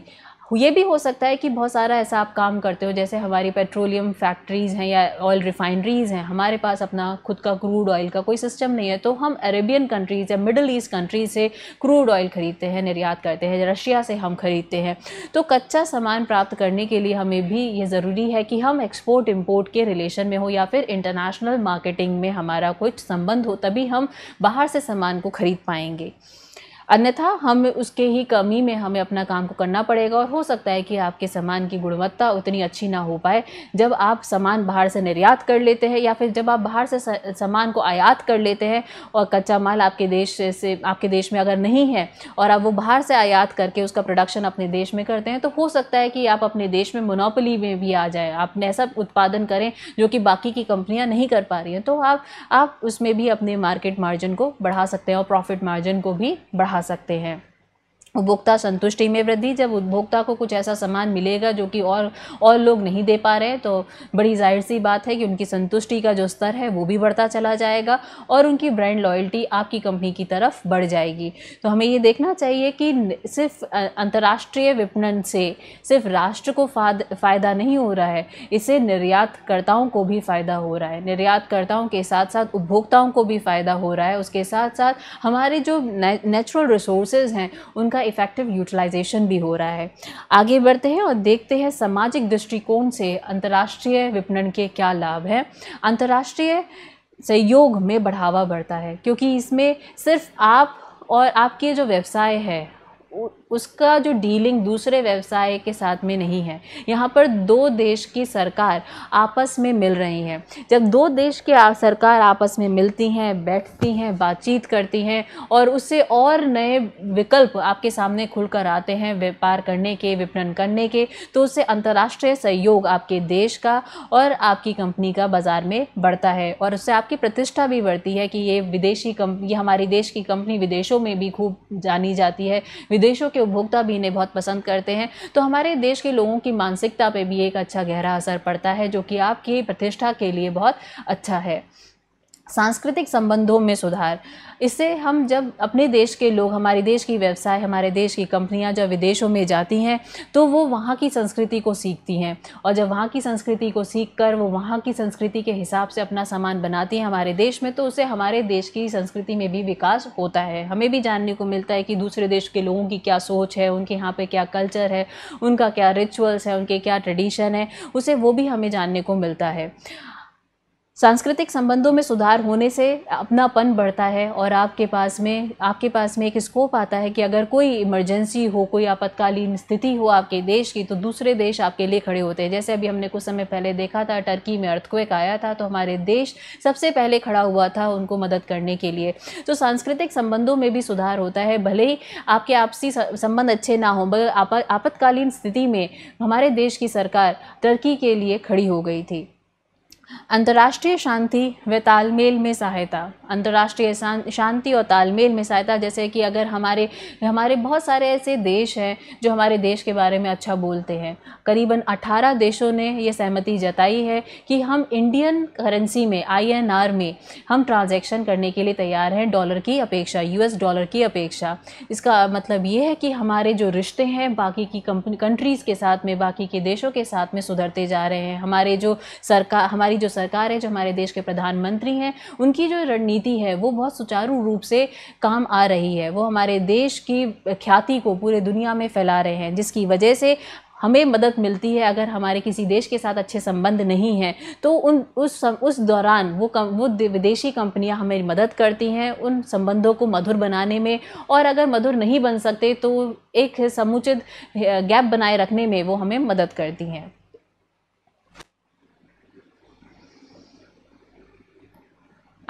ये भी हो सकता है कि बहुत सारा ऐसा आप काम करते हो जैसे हमारी पेट्रोलियम फैक्ट्रीज़ हैं या ऑयल रिफाइनरीज़ हैं हमारे पास अपना खुद का क्रूड ऑयल का कोई सिस्टम नहीं है तो हम अरेबियन कंट्रीज़ या मिडल ईस्ट कंट्रीज से क्रूड ऑयल ख़रीदते हैं निर्यात करते हैं रशिया से हम ख़रीदते हैं तो कच्चा सामान प्राप्त करने के लिए हमें भी ये ज़रूरी है कि हम एक्सपोर्ट इम्पोर्ट के रिलेशन में हो या फिर इंटरनेशनल मार्केटिंग में हमारा कुछ संबंध हो तभी हम बाहर से सामान को ख़रीद पाएंगे अन्यथा हम उसके ही कमी में हमें अपना काम को करना पड़ेगा और हो सकता है कि आपके सामान की गुणवत्ता उतनी अच्छी ना हो पाए जब आप सामान बाहर से निर्यात कर लेते हैं या फिर जब आप बाहर से सामान को आयात कर लेते हैं और कच्चा माल आपके देश से आपके देश में अगर नहीं है और आप वो बाहर से आयात करके उसका प्रोडक्शन अपने देश में करते हैं तो हो सकता है कि आप अपने देश में मोनोपली में भी आ जाए आप ऐसा उत्पादन करें जो कि बाकी की कंपनियाँ नहीं कर पा रही हैं तो आप आप उसमें भी अपने मार्केट मार्जिन को बढ़ा सकते हैं और प्रॉफिट मार्जिन को भी बढ़ा पढ़ा सकते हैं उपभोक्ता संतुष्टि में वृद्धि जब उपभोक्ता को कुछ ऐसा सामान मिलेगा जो कि और और लोग नहीं दे पा रहे तो बड़ी जाहिर सी बात है कि उनकी संतुष्टि का जो स्तर है वो भी बढ़ता चला जाएगा और उनकी ब्रांड लॉयल्टी आपकी कंपनी की तरफ बढ़ जाएगी तो हमें ये देखना चाहिए कि सिर्फ अंतर्राष्ट्रीय विपणन से सिर्फ राष्ट्र को फ़ायदा नहीं हो रहा है इससे निर्यातकर्ताओं को भी फ़ायदा हो रहा है निर्यातकर्ताओं के साथ साथ उपभोक्ताओं को भी फ़ायदा हो रहा है उसके साथ साथ हमारे जो नेचुरल रिसोर्सेज हैं उनका इफ़ेक्टिव यूटिलाइजेशन भी हो रहा है आगे बढ़ते हैं और देखते हैं सामाजिक दृष्टिकोण से अंतर्राष्ट्रीय विपणन के क्या लाभ हैं अंतर्राष्ट्रीय सहयोग में बढ़ावा बढ़ता है क्योंकि इसमें सिर्फ आप और आपके जो व्यवसाय है उसका जो डीलिंग दूसरे व्यवसाय के साथ में नहीं है यहाँ पर दो देश की सरकार आपस में मिल रही हैं जब दो देश की सरकार आपस में मिलती हैं बैठती हैं बातचीत करती हैं और उससे और नए विकल्प आपके सामने खुलकर आते हैं व्यापार करने के विपणन करने के तो उससे अंतर्राष्ट्रीय सहयोग आपके देश का और आपकी कंपनी का बाज़ार में बढ़ता है और उससे आपकी प्रतिष्ठा भी बढ़ती है कि ये विदेशी कंपनी हमारी देश की कंपनी विदेशों में भी खूब जानी जाती है विदेशों के उपभोक्ता भी इन्हें बहुत पसंद करते हैं तो हमारे देश के लोगों की मानसिकता पर भी एक अच्छा गहरा असर पड़ता है जो कि आपकी प्रतिष्ठा के लिए बहुत अच्छा है सांस्कृतिक संबंधों में सुधार इससे हम जब अपने देश के लोग हमारे देश की व्यवसाय हमारे देश की कंपनियां जब विदेशों में जाती हैं तो वो वहाँ की संस्कृति को सीखती हैं और जब वहाँ की संस्कृति को सीख कर वो वहाँ की संस्कृति के हिसाब से अपना सामान बनाती हैं हमारे देश में तो उससे हमारे देश की संस्कृति में भी विकास होता है हमें भी जानने को मिलता है कि दूसरे देश के लोगों की क्या सोच है उनके यहाँ पर क्या कल्चर है उनका क्या रिचुअल्स है उनके क्या ट्रेडिशन है उसे वो भी हमें जानने को मिलता है सांस्कृतिक संबंधों में सुधार होने से अपनापन बढ़ता है और आपके पास में आपके पास में एक स्कोप आता है कि अगर कोई इमरजेंसी हो कोई आपातकालीन स्थिति हो आपके देश की तो दूसरे देश आपके लिए खड़े होते हैं जैसे अभी हमने कुछ समय पहले देखा था टर्की में अर्थक्वेक आया था तो हमारे देश सबसे पहले खड़ा हुआ था उनको मदद करने के लिए तो सांस्कृतिक संबंधों में भी सुधार होता है भले ही आपके आपसी संबंध अच्छे ना हों बल आपातकालीन स्थिति में हमारे देश की सरकार टर्की के लिए खड़ी हो गई थी अंतर्राष्ट्रीय शांति व तालमेल में सहायता अंतर्राष्ट्रीय शांति और तालमेल में सहायता जैसे कि अगर हमारे हमारे बहुत सारे ऐसे देश हैं जो हमारे देश के बारे में अच्छा बोलते हैं करीबन 18 देशों ने यह सहमति जताई है कि हम इंडियन करेंसी में आईएनआर में हम ट्रांजैक्शन करने के लिए तैयार हैं डॉलर की अपेक्षा यू डॉलर की अपेक्षा इसका मतलब ये है कि हमारे जो रिश्ते हैं बाकी की कंपनी कंट्रीज़ के साथ में बाकी के देशों के साथ में सुधरते जा रहे हैं हमारे जो सरकार हमारी जो सरकार है जो हमारे देश के प्रधानमंत्री हैं उनकी जो रणनीति है वो बहुत सुचारू रूप से काम आ रही है वो हमारे देश की ख्याति को पूरे दुनिया में फैला रहे हैं जिसकी वजह से हमें मदद मिलती है अगर हमारे किसी देश के साथ अच्छे संबंध नहीं हैं तो उन उस उस दौरान वो कम वो विदेशी कंपनियां हमें मदद करती हैं उन संबंधों को मधुर बनाने में और अगर मधुर नहीं बन सकते तो एक समुचित गैप बनाए रखने में वो हमें मदद करती हैं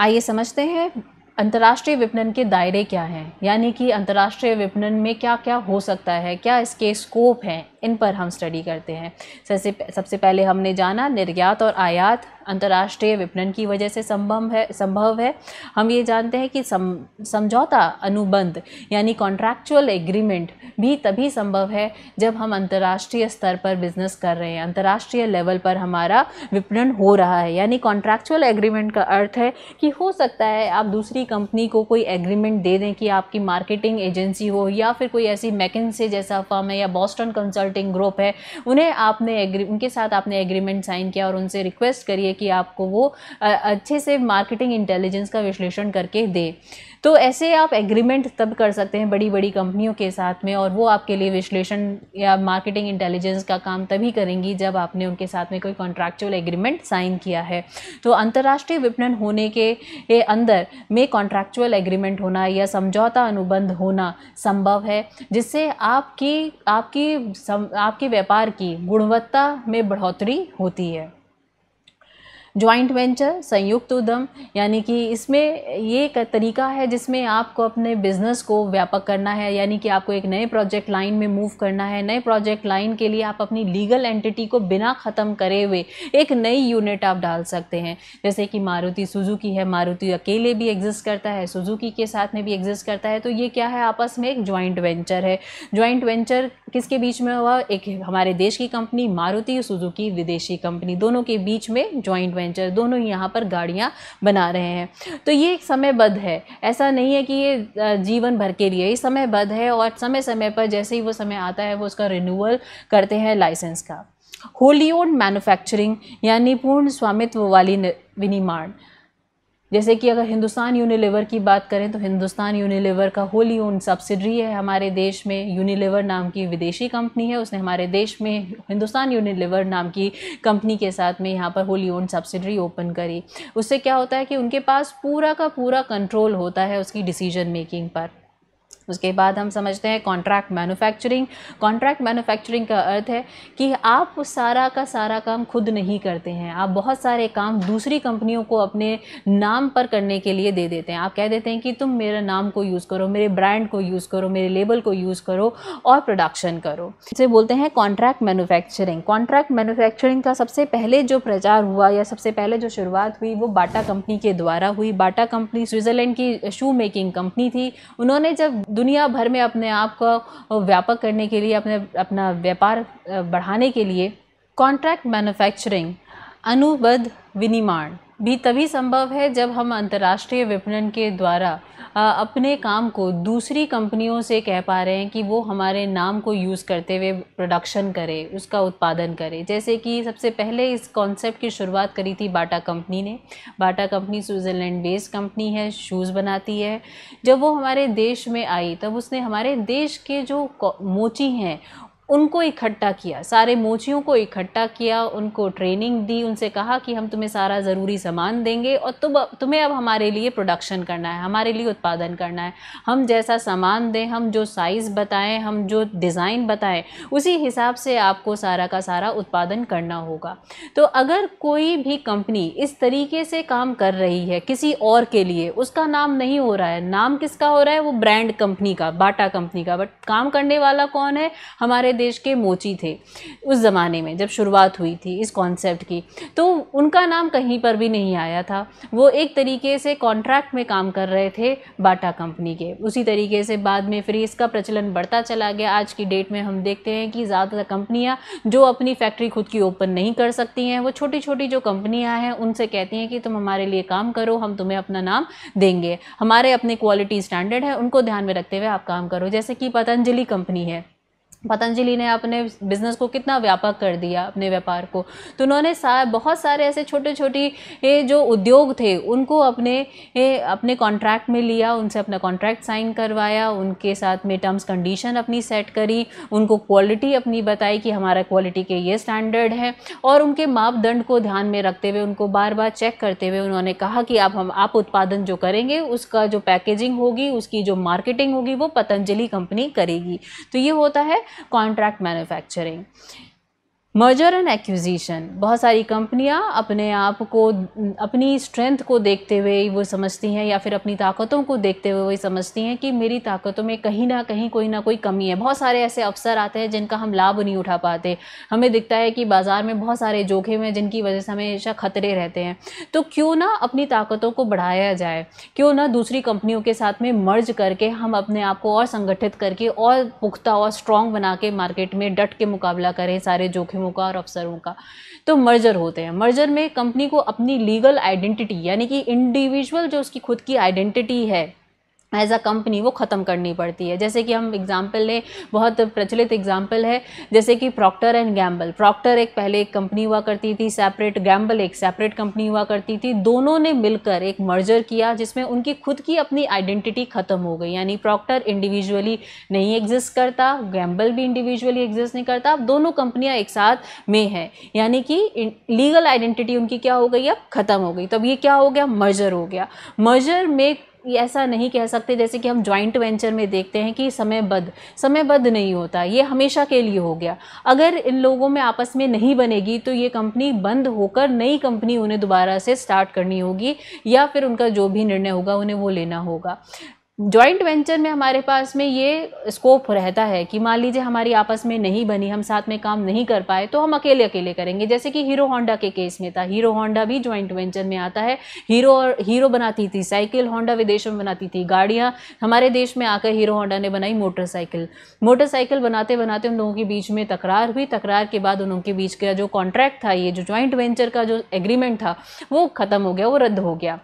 आइए समझते हैं अंतर्राष्ट्रीय विपणन के दायरे क्या हैं यानी कि अंतर्राष्ट्रीय विपणन में क्या क्या हो सकता है क्या इसके स्कोप हैं इन पर हम स्टडी करते हैं सबसे सबसे पहले हमने जाना निर्यात और आयात अंतर्राष्ट्रीय विपणन की वजह से संभव है संभव है हम ये जानते हैं कि सम समझौता अनुबंध यानी कॉन्ट्रैक्चुअल एग्रीमेंट भी तभी संभव है जब हम अंतर्राष्ट्रीय स्तर पर बिजनेस कर रहे हैं अंतर्राष्ट्रीय लेवल पर हमारा विपणन हो रहा है यानी कॉन्ट्रैक्चुअल एग्रीमेंट का अर्थ है कि हो सकता है आप दूसरी कंपनी को कोई एग्रीमेंट दे दें कि आपकी मार्केटिंग एजेंसी हो या फिर कोई ऐसी मैकिन जैसा फर्म है या बॉस्टन कंसल्ट कंसल्टिंग ग्रुप है उन्हें आपने एग्री उनके साथ आपने एग्रीमेंट साइन किया और उनसे रिक्वेस्ट करिए कि आपको वो अच्छे से मार्केटिंग इंटेलिजेंस का विश्लेषण करके दे तो ऐसे आप एग्रीमेंट तब कर सकते हैं बड़ी बड़ी कंपनियों के साथ में और वो आपके लिए विश्लेषण या मार्केटिंग इंटेलिजेंस का काम तभी करेंगी जब आपने उनके साथ में कोई कॉन्ट्रैक्चुअल एग्रीमेंट साइन किया है तो अंतर्राष्ट्रीय विपणन होने के अंदर में कॉन्ट्रैक्चुअल एग्रीमेंट होना या समझौता अनुबंध होना संभव है जिससे आपकी आपकी सम, आपके व्यापार की गुणवत्ता में बढ़ोतरी होती है ज्वाइंट वेंचर संयुक्त उद्यम यानी कि इसमें ये एक तरीका है जिसमें आपको अपने बिजनेस को व्यापक करना है यानी कि आपको एक नए प्रोजेक्ट लाइन में मूव करना है नए प्रोजेक्ट लाइन के लिए आप अपनी लीगल एंटिटी को बिना ख़त्म करे हुए एक नई यूनिट आप डाल सकते हैं जैसे कि मारुति सुजुकी है मारुति अकेले भी एग्जिस्ट करता है सुजुकी के साथ में भी एग्जिस्ट करता है तो ये क्या है आपस में एक ज्वाइंट वेंचर है ज्वाइंट वेंचर किसके बीच में हुआ एक हमारे देश की कंपनी मारुति सुजुकी विदेशी कंपनी दोनों के बीच में जॉइंट वेंचर दोनों ही यहाँ पर गाड़ियाँ बना रहे हैं तो ये एक समयबद्ध है ऐसा नहीं है कि ये जीवन भर के लिए ये समयबद्ध है और समय समय पर जैसे ही वो समय आता है वो उसका रिन्यूअल करते हैं लाइसेंस का होली ओन यानी पूर्ण स्वामित्व वाली विनिर्माण जैसे कि अगर हिंदुस्तान यूनिलीवर की बात करें तो हिंदुस्तान यूनिलीवर का होली ओन सब्सिडरी है हमारे देश में यूनिलीवर नाम की विदेशी कंपनी है उसने हमारे देश में हिंदुस्तान यूनिलीवर नाम की कंपनी के साथ में यहाँ पर होली ओन सब्सिडरी ओपन करी उससे क्या होता है कि उनके पास पूरा का पूरा कंट्रोल होता है उसकी डिसीजन मेकिंग पर उसके बाद हम समझते हैं कॉन्ट्रैक्ट मैन्युफैक्चरिंग कॉन्ट्रैक्ट मैन्युफैक्चरिंग का अर्थ है कि आप सारा का सारा काम खुद नहीं करते हैं आप बहुत सारे काम दूसरी कंपनियों को अपने नाम पर करने के लिए दे देते हैं आप कह देते हैं कि तुम मेरा नाम को यूज़ करो मेरे ब्रांड को यूज़ करो मेरे लेबल को यूज़ करो और प्रोडक्शन करो इसे बोलते हैं कॉन्ट्रैक्ट मैनुफैक्चरिंग कॉन्ट्रैक्ट मैनुफैक्चरिंग का सबसे पहले जो प्रचार हुआ या सबसे पहले जो शुरुआत हुई वो बाटा कंपनी के द्वारा हुई बाटा कंपनी स्विट्ज़रलैंड की शू मेकिंग कंपनी थी उन्होंने जब दुनिया भर में अपने आप को व्यापक करने के लिए अपने अपना व्यापार बढ़ाने के लिए कॉन्ट्रैक्ट मैन्युफैक्चरिंग अनुबद्ध विनिर्माण भी तभी संभव है जब हम अंतर्राष्ट्रीय विपणन के द्वारा अपने काम को दूसरी कंपनियों से कह पा रहे हैं कि वो हमारे नाम को यूज़ करते हुए प्रोडक्शन करे उसका उत्पादन करे जैसे कि सबसे पहले इस कॉन्सेप्ट की शुरुआत करी थी बाटा कंपनी ने Bata company Switzerland based company है शूज़ बनाती है जब वो हमारे देश में आई तब उसने हमारे देश के जो मोची हैं उनको इकट्ठा किया सारे मोचियों को इकट्ठा किया उनको ट्रेनिंग दी उनसे कहा कि हम तुम्हें सारा ज़रूरी सामान देंगे और तुम तुम्हें अब हमारे लिए प्रोडक्शन करना है हमारे लिए उत्पादन करना है हम जैसा सामान दें हम जो साइज़ बताएं हम जो डिज़ाइन बताएं उसी हिसाब से आपको सारा का सारा उत्पादन करना होगा तो अगर कोई भी कंपनी इस तरीके से काम कर रही है किसी और के लिए उसका नाम नहीं हो रहा है नाम किसका हो रहा है वो ब्रांड कंपनी का बाटा कंपनी का बट काम करने वाला कौन है हमारे प्रदेश के मोची थे उस ज़माने में जब शुरुआत हुई थी इस कॉन्सेप्ट की तो उनका नाम कहीं पर भी नहीं आया था वो एक तरीके से कॉन्ट्रैक्ट में काम कर रहे थे बाटा कंपनी के उसी तरीके से बाद में फिर इसका प्रचलन बढ़ता चला गया आज की डेट में हम देखते हैं कि ज़्यादातर कंपनियाँ जो अपनी फैक्ट्री खुद की ओपन नहीं कर सकती हैं वो छोटी छोटी जो कंपनियाँ हैं उनसे कहती हैं कि तुम हमारे लिए काम करो हम तुम्हें अपना नाम देंगे हमारे अपने क्वालिटी स्टैंडर्ड है उनको ध्यान में रखते हुए आप काम करो जैसे कि पतंजलि कंपनी है पतंजलि ने अपने बिजनेस को कितना व्यापक कर दिया अपने व्यापार को तो उन्होंने सा बहुत सारे ऐसे छोटे छोटी ए, जो उद्योग थे उनको अपने ए, अपने कॉन्ट्रैक्ट में लिया उनसे अपना कॉन्ट्रैक्ट साइन करवाया उनके साथ में टर्म्स कंडीशन अपनी सेट करी उनको क्वालिटी अपनी बताई कि हमारा क्वालिटी के ये स्टैंडर्ड है और उनके मापदंड को ध्यान में रखते हुए उनको बार बार चेक करते हुए उन्होंने कहा कि आप हम आप उत्पादन जो करेंगे उसका जो पैकेजिंग होगी उसकी जो मार्केटिंग होगी वो पतंजलि कंपनी करेगी तो ये होता है contract manufacturing merger and acquisition बहुत सारी कंपनियां अपने आप को अपनी स्ट्रेंथ को देखते हुए वो समझती हैं या फिर अपनी ताकतों को देखते हुए वही समझती हैं कि मेरी ताकतों में कहीं ना कहीं कोई ना कोई कमी है बहुत सारे ऐसे अवसर आते हैं जिनका हम लाभ नहीं उठा पाते हमें दिखता है कि बाज़ार में बहुत सारे जोखिम हैं जिनकी वजह से हमेशा खतरे रहते हैं तो क्यों ना अपनी ताकतों को बढ़ाया जाए क्यों ना दूसरी कंपनियों के साथ में मर्ज करके हम अपने आप को और संगठित करके और पुख्ता और स्ट्रॉन्ग बना के मार्केट में डट के मुकाबला करें सारे जोखिम कर्मचारियों का और अफसरों का तो मर्जर होते हैं मर्जर में कंपनी को अपनी लीगल आइडेंटिटी यानी कि इंडिविजुअल जो उसकी खुद की आइडेंटिटी है एज अ कंपनी वो ख़त्म करनी पड़ती है जैसे कि हम एग्जांपल लें बहुत प्रचलित एग्जांपल है जैसे कि प्रॉक्टर एंड गैम्बल प्रॉक्टर एक पहले एक कंपनी हुआ करती थी सेपरेट गैम्बल एक सेपरेट कंपनी हुआ करती थी दोनों ने मिलकर एक मर्जर किया जिसमें उनकी खुद की अपनी आइडेंटिटी ख़त्म हो गई यानी प्रॉक्टर इंडिविजुअली नहीं एग्जिस्ट करता गैम्बल भी इंडिविजुअली एग्जिस्ट नहीं करता अब दोनों कंपनियाँ एक साथ में है यानी कि लीगल आइडेंटिटी उनकी क्या हो गई अब ख़त्म हो गई तब ये क्या हो गया मर्जर हो गया मर्जर में ऐसा नहीं कह सकते जैसे कि हम जॉइंट वेंचर में देखते हैं कि समयबद्ध समयबद्ध नहीं होता ये हमेशा के लिए हो गया अगर इन लोगों में आपस में नहीं बनेगी तो ये कंपनी बंद होकर नई कंपनी उन्हें दोबारा से स्टार्ट करनी होगी या फिर उनका जो भी निर्णय होगा उन्हें वो लेना होगा जॉइंट वेंचर में हमारे पास में ये स्कोप रहता है कि मान लीजिए हमारी आपस में नहीं बनी हम साथ में काम नहीं कर पाए तो हम अकेले अकेले करेंगे जैसे कि हीरो होंडा के केस में था हीरो होंडा भी जॉइंट वेंचर में आता है हीरो और हीरो बनाती थी साइकिल होंडा विदेशों में बनाती थी गाड़ियाँ हमारे देश में आकर हीरो होंडा ने बनाई मोटरसाइकिल मोटरसाइकिल बनाते बनाते उन लोगों के बीच में तकरार हुई तकरार के बाद उन के बीच का जो कॉन्ट्रैक्ट था ये जो ज्वाइंट वेंचर का जो एग्रीमेंट था वो ख़त्म हो गया वो रद्द हो गया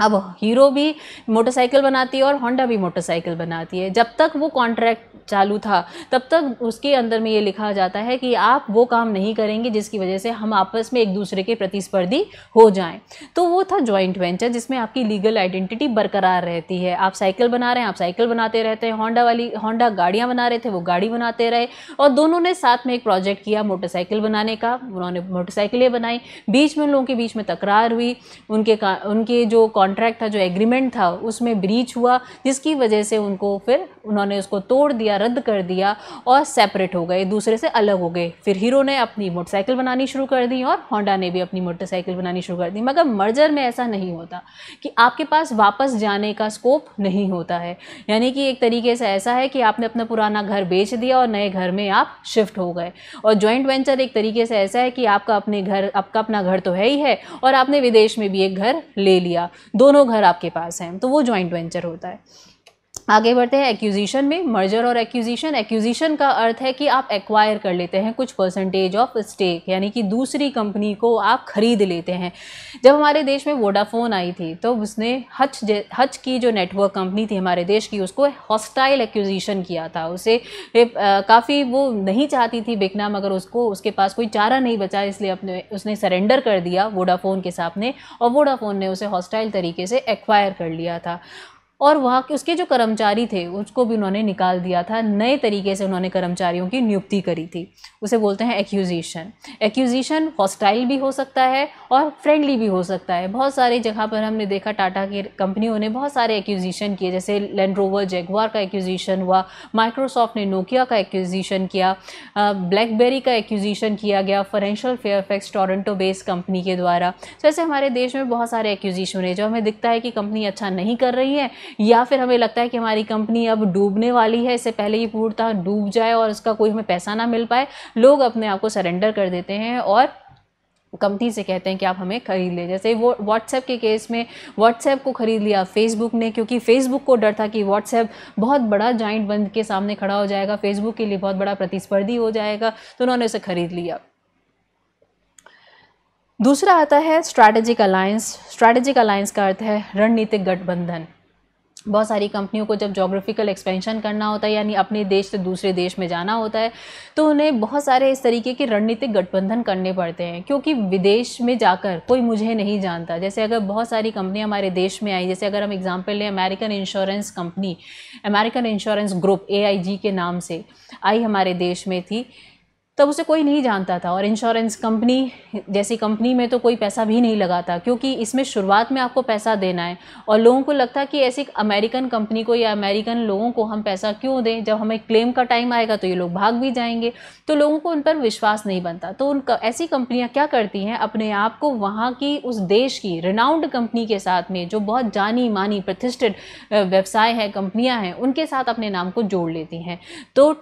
अब हीरो भी मोटरसाइकिल बनाती है और होंडा भी मोटरसाइकिल बनाती है जब तक वो कॉन्ट्रैक्ट चालू था तब तक उसके अंदर में ये लिखा जाता है कि आप वो काम नहीं करेंगे जिसकी वजह से हम आपस में एक दूसरे के प्रतिस्पर्धी हो जाएं तो वो था जॉइंट वेंचर जिसमें आपकी लीगल आइडेंटिटी बरकरार रहती है आप साइकिल बना रहे हैं आप साइकिल बनाते रहते हैं होंडा वाली होंडा गाड़ियाँ बना रहे थे वो गाड़ी बनाते रहे और दोनों ने साथ में एक प्रोजेक्ट किया मोटरसाइकिल बनाने का उन्होंने मोटरसाइकिलें बनाई बीच में उन लोगों के बीच में तकरार हुई उनके उनके जो कॉन्ट्रैक्ट था जो एग्रीमेंट था उसमें ब्रीच हुआ जिसकी वजह से उनको फिर उन्होंने उसको तोड़ दिया रद्द कर दिया और सेपरेट हो गए दूसरे से अलग हो गए फिर हीरो ने अपनी मोटरसाइकिल बनानी शुरू कर दी और होंडा ने भी अपनी मोटरसाइकिल बनानी शुरू कर दी मगर मर्जर में ऐसा नहीं होता कि आपके पास वापस जाने का स्कोप नहीं होता है यानी कि एक तरीके से ऐसा है कि आपने अपना पुराना घर बेच दिया और नए घर में आप शिफ्ट हो गए और जॉइंट वेंचर एक तरीके से ऐसा है कि आपका अपने घर आपका अपना घर तो है ही है और आपने विदेश में भी एक घर ले लिया दोनों घर आपके पास हैं तो वो जॉइंट वेंचर होता है आगे बढ़ते हैं एक्यूजिशन में मर्जर और एक्यूजिशन एक्यूजिशन का अर्थ है कि आप एक्वायर कर लेते हैं कुछ परसेंटेज ऑफ स्टेक यानी कि दूसरी कंपनी को आप खरीद लेते हैं जब हमारे देश में वोडाफोन आई थी तो उसने हच हच की जो नेटवर्क कंपनी थी हमारे देश की उसको हॉस्टाइल एक्यूजिशन किया था उसे काफ़ी वो नहीं चाहती थी बिकना मगर उसको उसके पास कोई चारा नहीं बचा इसलिए अपने उसने सरेंडर कर दिया वोडाफोन के सामने और वोडाफोन ने उसे हॉस्टाइल तरीके से एक्वायर कर लिया था और वहाँ के उसके जो कर्मचारी थे उसको भी उन्होंने निकाल दिया था नए तरीके से उन्होंने कर्मचारियों की नियुक्ति करी थी उसे बोलते हैं एक्यूजिशन एक्यूजिशन हॉस्टाइल भी हो सकता है और फ्रेंडली भी हो सकता है बहुत सारे जगह पर हमने देखा टाटा की कंपनियों ने बहुत सारे एक्यूजिशन किए जैसे लैंड्रोवर जेगवार का एक्यूजिशन हुआ माइक्रोसॉफ्ट ने नोकिया का एक्यूजिशन किया ब्लैकबेरी का एक्यूजिशन किया गया financial Fairfax Toronto based company के द्वारा तो ऐसे हमारे देश में बहुत सारे एक्यूजिशन है जो हमें दिखता है कि कंपनी अच्छा नहीं कर रही है या फिर हमें लगता है कि हमारी कंपनी अब डूबने वाली है इससे पहले ये पूर्णतः डूब जाए और उसका कोई हमें पैसा ना मिल पाए लोग अपने आप को सरेंडर कर देते हैं और कंपनी से कहते हैं कि आप हमें ख़रीद लें जैसे वो व्हाट्सएप के केस में व्हाट्सएप को ख़रीद लिया फेसबुक ने क्योंकि फेसबुक को डर था कि व्हाट्सएप बहुत बड़ा जॉइंट बंद के सामने खड़ा हो जाएगा फेसबुक के लिए बहुत बड़ा प्रतिस्पर्धी हो जाएगा तो उन्होंने उसे ख़रीद लिया दूसरा आता है स्ट्रैटेजिक अलायंस स्ट्रैटेजिक अलायंस का अर्थ है रणनीतिक गठबंधन बहुत सारी कंपनियों को जब जोग्राफिकल एक्सपेंशन करना होता है यानी अपने देश से दूसरे देश में जाना होता है तो उन्हें बहुत सारे इस तरीके के रणनीतिक गठबंधन करने पड़ते हैं क्योंकि विदेश में जाकर कोई मुझे नहीं जानता जैसे अगर बहुत सारी कंपनी हमारे देश में आई जैसे अगर हम एग्ज़ाम्पल लें American insurance company American insurance group A के नाम से आई हमारे देश में थी तब उसे कोई नहीं जानता था और इंश्योरेंस कंपनी जैसी कंपनी में तो कोई पैसा भी नहीं लगाता क्योंकि इसमें शुरुआत में आपको पैसा देना है और लोगों को लगता कि ऐसी अमेरिकन कंपनी को या अमेरिकन लोगों को हम पैसा क्यों दें जब हमें क्लेम का टाइम आएगा तो ये लोग भाग भी जाएंगे तो लोगों को उन पर विश्वास नहीं बनता तो उन ऐसी कंपनियाँ क्या करती हैं अपने आप को वहाँ की उस देश की रिनाउंड कंपनी के साथ में जो बहुत जानी मानी प्रतिष्ठित व्यवसाय है कंपनियाँ हैं उनके साथ अपने नाम को जोड़ लेती हैं तो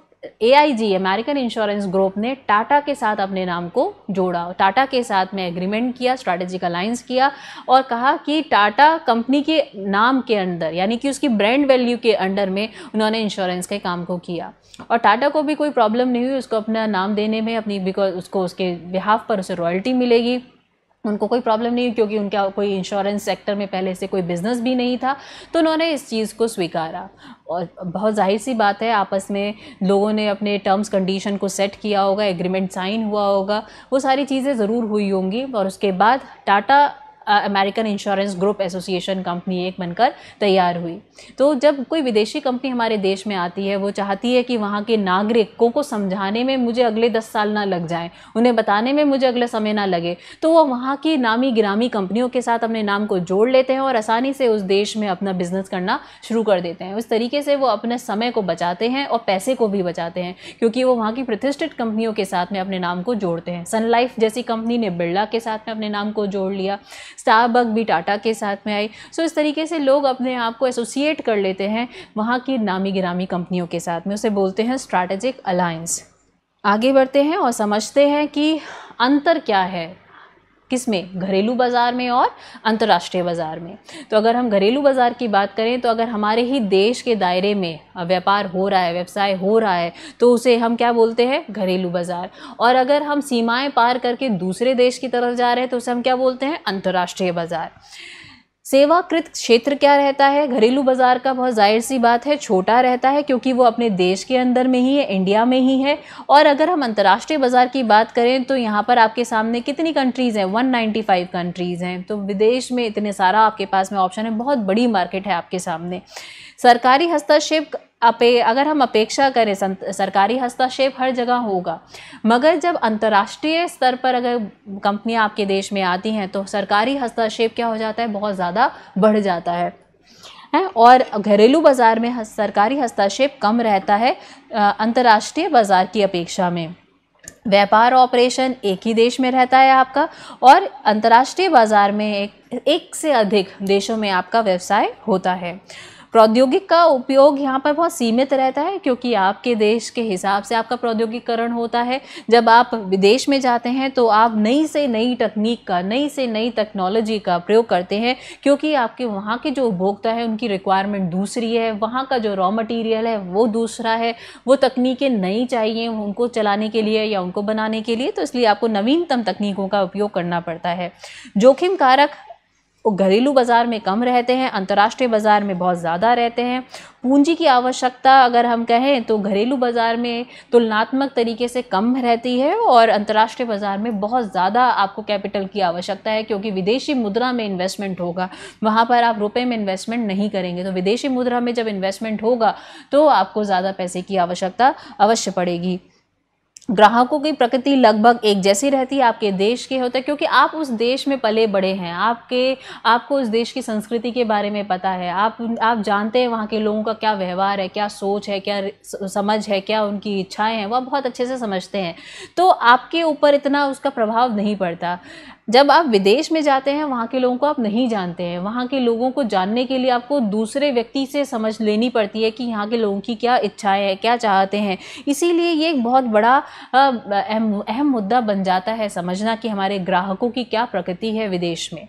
ए अमेरिकन इंश्योरेंस ग्रुप ने टाटा के साथ अपने नाम को जोड़ा टाटा के साथ में एग्रीमेंट किया स्ट्रैटेजिक अलायंस किया और कहा कि टाटा कंपनी के नाम के अंदर यानी कि उसकी ब्रांड वैल्यू के अंडर में उन्होंने इंश्योरेंस के काम को किया और टाटा को भी कोई प्रॉब्लम नहीं हुई उसको अपना नाम देने में अपनी बिकॉज उसको उसके बिहाफ पर उसे रॉयल्टी मिलेगी उनको कोई प्रॉब्लम नहीं क्योंकि उनका कोई इंश्योरेंस सेक्टर में पहले से कोई बिज़नेस भी नहीं था तो उन्होंने इस चीज़ को स्वीकारा और बहुत जाहिर सी बात है आपस में लोगों ने अपने टर्म्स कंडीशन को सेट किया होगा एग्रीमेंट साइन हुआ होगा वो सारी चीज़ें ज़रूर हुई होंगी और उसके बाद Tata American insurance group association company एक बनकर तैयार हुई तो जब कोई विदेशी कंपनी हमारे देश में आती है वो चाहती है कि वहाँ के नागरिकों को समझाने में मुझे अगले दस साल ना लग जाए उन्हें बताने में मुझे अगला समय ना लगे तो वो वहाँ की नामी गिरामी कंपनियों के साथ अपने नाम को जोड़ लेते हैं और आसानी से उस देश में अपना बिजनेस करना शुरू कर देते हैं उस तरीके से वो अपने समय को बचाते हैं और पैसे को भी बचाते हैं क्योंकि वो वहाँ की प्रतिष्ठित कंपनियों के साथ में अपने नाम को जोड़ते हैं सनलाइफ जैसी कंपनी ने बिरला के साथ में अपने नाम को जोड़ लिया स्टारबक भी टाटा के साथ में आई सो इस तरीके से लोग अपने आप को एसोसिएट कर लेते हैं वहाँ की नामी गिरामी कंपनियों के साथ में उसे बोलते हैं स्ट्रैटेजिक अलायंस आगे बढ़ते हैं और समझते हैं कि अंतर क्या है किस में घरेलू बाज़ार में और अंतर्राष्ट्रीय बाज़ार में तो अगर हम घरेलू बाज़ार की बात करें तो अगर हमारे ही देश के दायरे में व्यापार हो रहा है व्यवसाय हो रहा है तो उसे हम क्या बोलते हैं घरेलू बाज़ार और अगर हम सीमाएं पार करके दूसरे देश की तरफ जा रहे हैं तो उसे हम क्या बोलते हैं अंतर्राष्ट्रीय बाज़ार सेवाकृत क्षेत्र क्या रहता है घरेलू बाजार का बहुत जाहिर सी बात है छोटा रहता है क्योंकि वो अपने देश के अंदर में ही है इंडिया में ही है और अगर हम अंतर्राष्ट्रीय बाजार की बात करें तो यहाँ पर आपके सामने कितनी कंट्रीज़ हैं 195 कंट्रीज़ हैं तो विदेश में इतने सारा आपके पास में ऑप्शन है बहुत बड़ी मार्केट है आपके सामने सरकारी हस्तक्षेप अपे अगर हम अपेक्षा करें सरकारी हस्तक्षेप हर जगह होगा मगर जब अंतर्राष्ट्रीय स्तर पर अगर कंपनियां आपके देश में आती हैं तो सरकारी हस्तक्षेप क्या हो जाता है बहुत ज़्यादा बढ़ जाता है है और घरेलू बाज़ार में सरकारी हस्तक्षेप कम रहता है अंतर्राष्ट्रीय बाज़ार की अपेक्षा में व्यापार ऑपरेशन एक ही देश में रहता है आपका और अंतर्राष्ट्रीय बाज़ार में एक, एक से अधिक देशों में आपका व्यवसाय होता है प्रौद्योगिक का उपयोग यहाँ पर बहुत सीमित रहता है क्योंकि आपके देश के हिसाब से आपका प्रौद्योगिकरण होता है जब आप विदेश में जाते हैं तो आप नई से नई तकनीक का नई से नई टेक्नोलॉजी का प्रयोग करते हैं क्योंकि आपके वहाँ के जो उपभोक्ता है उनकी रिक्वायरमेंट दूसरी है वहाँ का जो रॉ मटेरियल है वो दूसरा है वो तकनीकें नई चाहिए उनको चलाने के लिए या उनको बनाने के लिए तो इसलिए आपको नवीनतम तकनीकों का उपयोग करना पड़ता है जोखिम कारक वो घरेलू बाज़ार में कम रहते हैं अंतर्राष्ट्रीय बाज़ार में बहुत ज़्यादा रहते हैं पूंजी की आवश्यकता अगर हम कहें तो घरेलू बाज़ार में तुलनात्मक तरीके से कम रहती है और अंतर्राष्ट्रीय बाज़ार में बहुत ज़्यादा आपको कैपिटल की आवश्यकता है क्योंकि विदेशी मुद्रा में इन्वेस्टमेंट होगा वहाँ पर आप रुपये में इन्वेस्टमेंट नहीं करेंगे तो विदेशी मुद्रा में जब इन्वेस्टमेंट होगा तो आपको ज़्यादा पैसे की आवश्यकता अवश्य पड़ेगी ग्राहकों की प्रकृति लगभग एक जैसी रहती है आपके देश के होते क्योंकि आप उस देश में पले बड़े हैं आपके आपको उस देश की संस्कृति के बारे में पता है आप आप जानते हैं वहाँ के लोगों का क्या व्यवहार है क्या सोच है क्या समझ है क्या उनकी इच्छाएं हैं वह बहुत अच्छे से समझते हैं तो आपके ऊपर इतना उसका प्रभाव नहीं पड़ता जब आप विदेश में जाते हैं वहाँ के लोगों को आप नहीं जानते हैं वहाँ के लोगों को जानने के लिए आपको दूसरे व्यक्ति से समझ लेनी पड़ती है कि यहाँ के लोगों की क्या इच्छाएं हैं क्या चाहते हैं इसीलिए ये एक बहुत बड़ा अहम अहम मुद्दा बन जाता है समझना कि हमारे ग्राहकों की क्या प्रकृति है विदेश में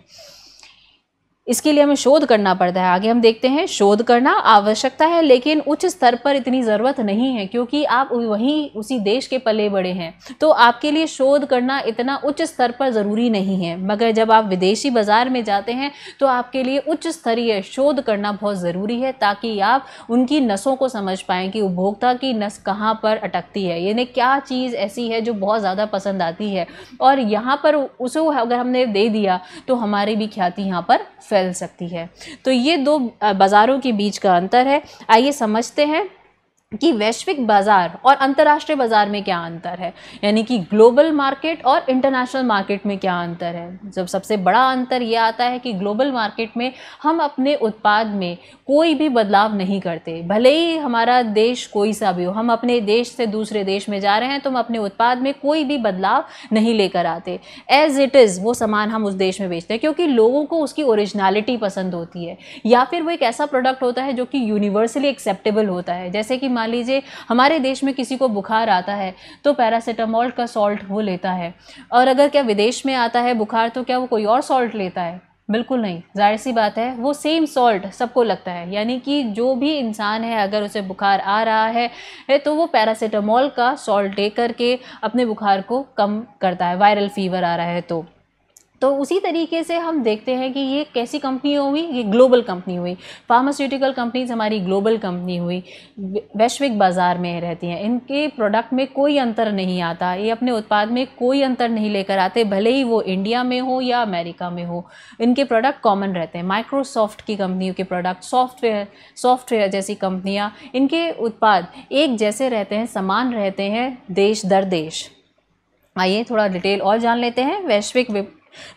इसके लिए हमें शोध करना पड़ता है आगे हम देखते हैं शोध करना आवश्यकता है लेकिन उच्च स्तर पर इतनी ज़रूरत नहीं है क्योंकि आप वहीं उसी देश के पले बड़े हैं तो आपके लिए शोध करना इतना उच्च स्तर पर ज़रूरी नहीं है मगर जब आप विदेशी बाज़ार में जाते हैं तो आपके लिए उच्च स्तरीय शोध करना बहुत ज़रूरी है ताकि आप उनकी नसों को समझ पाएँ कि उपभोक्ता की नस कहाँ पर अटकती है यानी क्या चीज़ ऐसी है जो बहुत ज़्यादा पसंद आती है और यहाँ पर उसे अगर हमने दे दिया तो हमारी भी ख्याति यहाँ पर फैल सकती है तो ये दो बाज़ारों के बीच का अंतर है आइए समझते हैं कि वैश्विक बाज़ार और अंतर्राष्ट्रीय बाज़ार में क्या अंतर है यानी कि ग्लोबल मार्केट और इंटरनेशनल मार्केट में क्या अंतर है जब सबसे बड़ा अंतर यह आता है कि ग्लोबल मार्केट में हम अपने उत्पाद में कोई भी बदलाव नहीं करते भले ही हमारा देश कोई सा भी हो हम अपने देश से दूसरे देश में जा रहे हैं तो हम अपने उत्पाद में कोई भी बदलाव नहीं लेकर आते एज़ इट इज़ वो सामान हम उस देश में बेचते हैं क्योंकि लोगों को उसकी ओरिजिनलिटी पसंद होती है या फिर वो एक ऐसा प्रोडक्ट होता है जो कि यूनिवर्सली एक्सेप्टेबल होता है जैसे कि मान लीजिए हमारे देश में किसी को बुखार आता है तो पैरासीटामोल का सॉल्ट वो लेता है और अगर क्या विदेश में आता है बुखार तो क्या वो कोई और सॉल्ट लेता है बिल्कुल नहीं जाहिर सी बात है वो सेम सॉल्ट सबको लगता है यानी कि जो भी इंसान है अगर उसे बुखार आ रहा है, है तो वो पैरासीटामोल का सॉल्ट ले करके अपने बुखार को कम करता है वायरल फीवर आ रहा है तो तो उसी तरीके से हम देखते हैं कि ये कैसी कंपनी हुई ये ग्लोबल कंपनी हुई फार्मास्यूटिकल कंपनीज हमारी ग्लोबल कंपनी हुई वैश्विक बाज़ार में रहती हैं इनके प्रोडक्ट में कोई अंतर नहीं आता ये अपने उत्पाद में कोई अंतर नहीं लेकर आते भले ही वो इंडिया में हो या अमेरिका में हो इनके प्रोडक्ट कॉमन रहते हैं माइक्रोसॉफ्ट की कंपनियों के प्रोडक्ट सॉफ्टवेयर सॉफ्टवेयर जैसी कंपनियाँ इनके उत्पाद एक जैसे रहते हैं समान रहते हैं देश दर देश आइए थोड़ा डिटेल और जान लेते हैं वैश्विक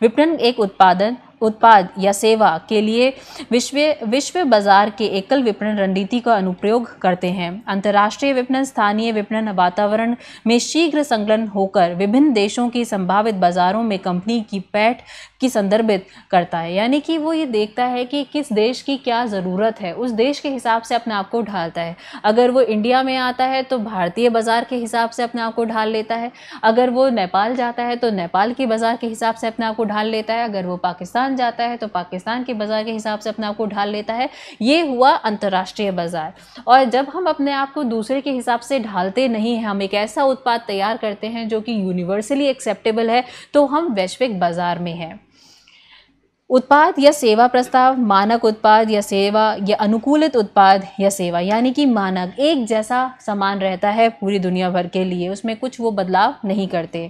विपणन एक उत्पादन उत्पाद या सेवा के लिए विश्व विश्व बाजार के एकल विपणन रणनीति का अनुप्रयोग करते हैं अंतर्राष्ट्रीय विपणन स्थानीय विपणन वातावरण में शीघ्र संकलन होकर विभिन्न देशों की संभावित बाजारों में कंपनी की पैठ की संदर्भित करता है यानी कि वो ये देखता है कि किस देश की क्या ज़रूरत है उस देश के हिसाब से अपने आप को ढालता है अगर वो इंडिया में आता है तो भारतीय बाज़ार के हिसाब से अपने आप को ढाल लेता है अगर वो नेपाल जाता है तो नेपाल के बाज़ार के हिसाब से अपने आप को ढाल लेता है अगर वो पाकिस्तान पाकिस्तान जाता है तो पाकिस्तान के बाज़ार के हिसाब से अपने आप को ढाल लेता है ये हुआ अंतर्राष्ट्रीय बाज़ार और जब हम अपने आप को दूसरे के हिसाब से ढालते नहीं हैं हम एक ऐसा उत्पाद तैयार करते हैं जो कि यूनिवर्सली एक्सेप्टेबल है तो हम वैश्विक बाज़ार में हैं उत्पाद या सेवा प्रस्ताव मानक उत्पाद या सेवा या अनुकूलित उत्पाद या सेवा यानी कि मानक एक जैसा सामान रहता है पूरी दुनिया भर के लिए उसमें कुछ वो बदलाव नहीं करते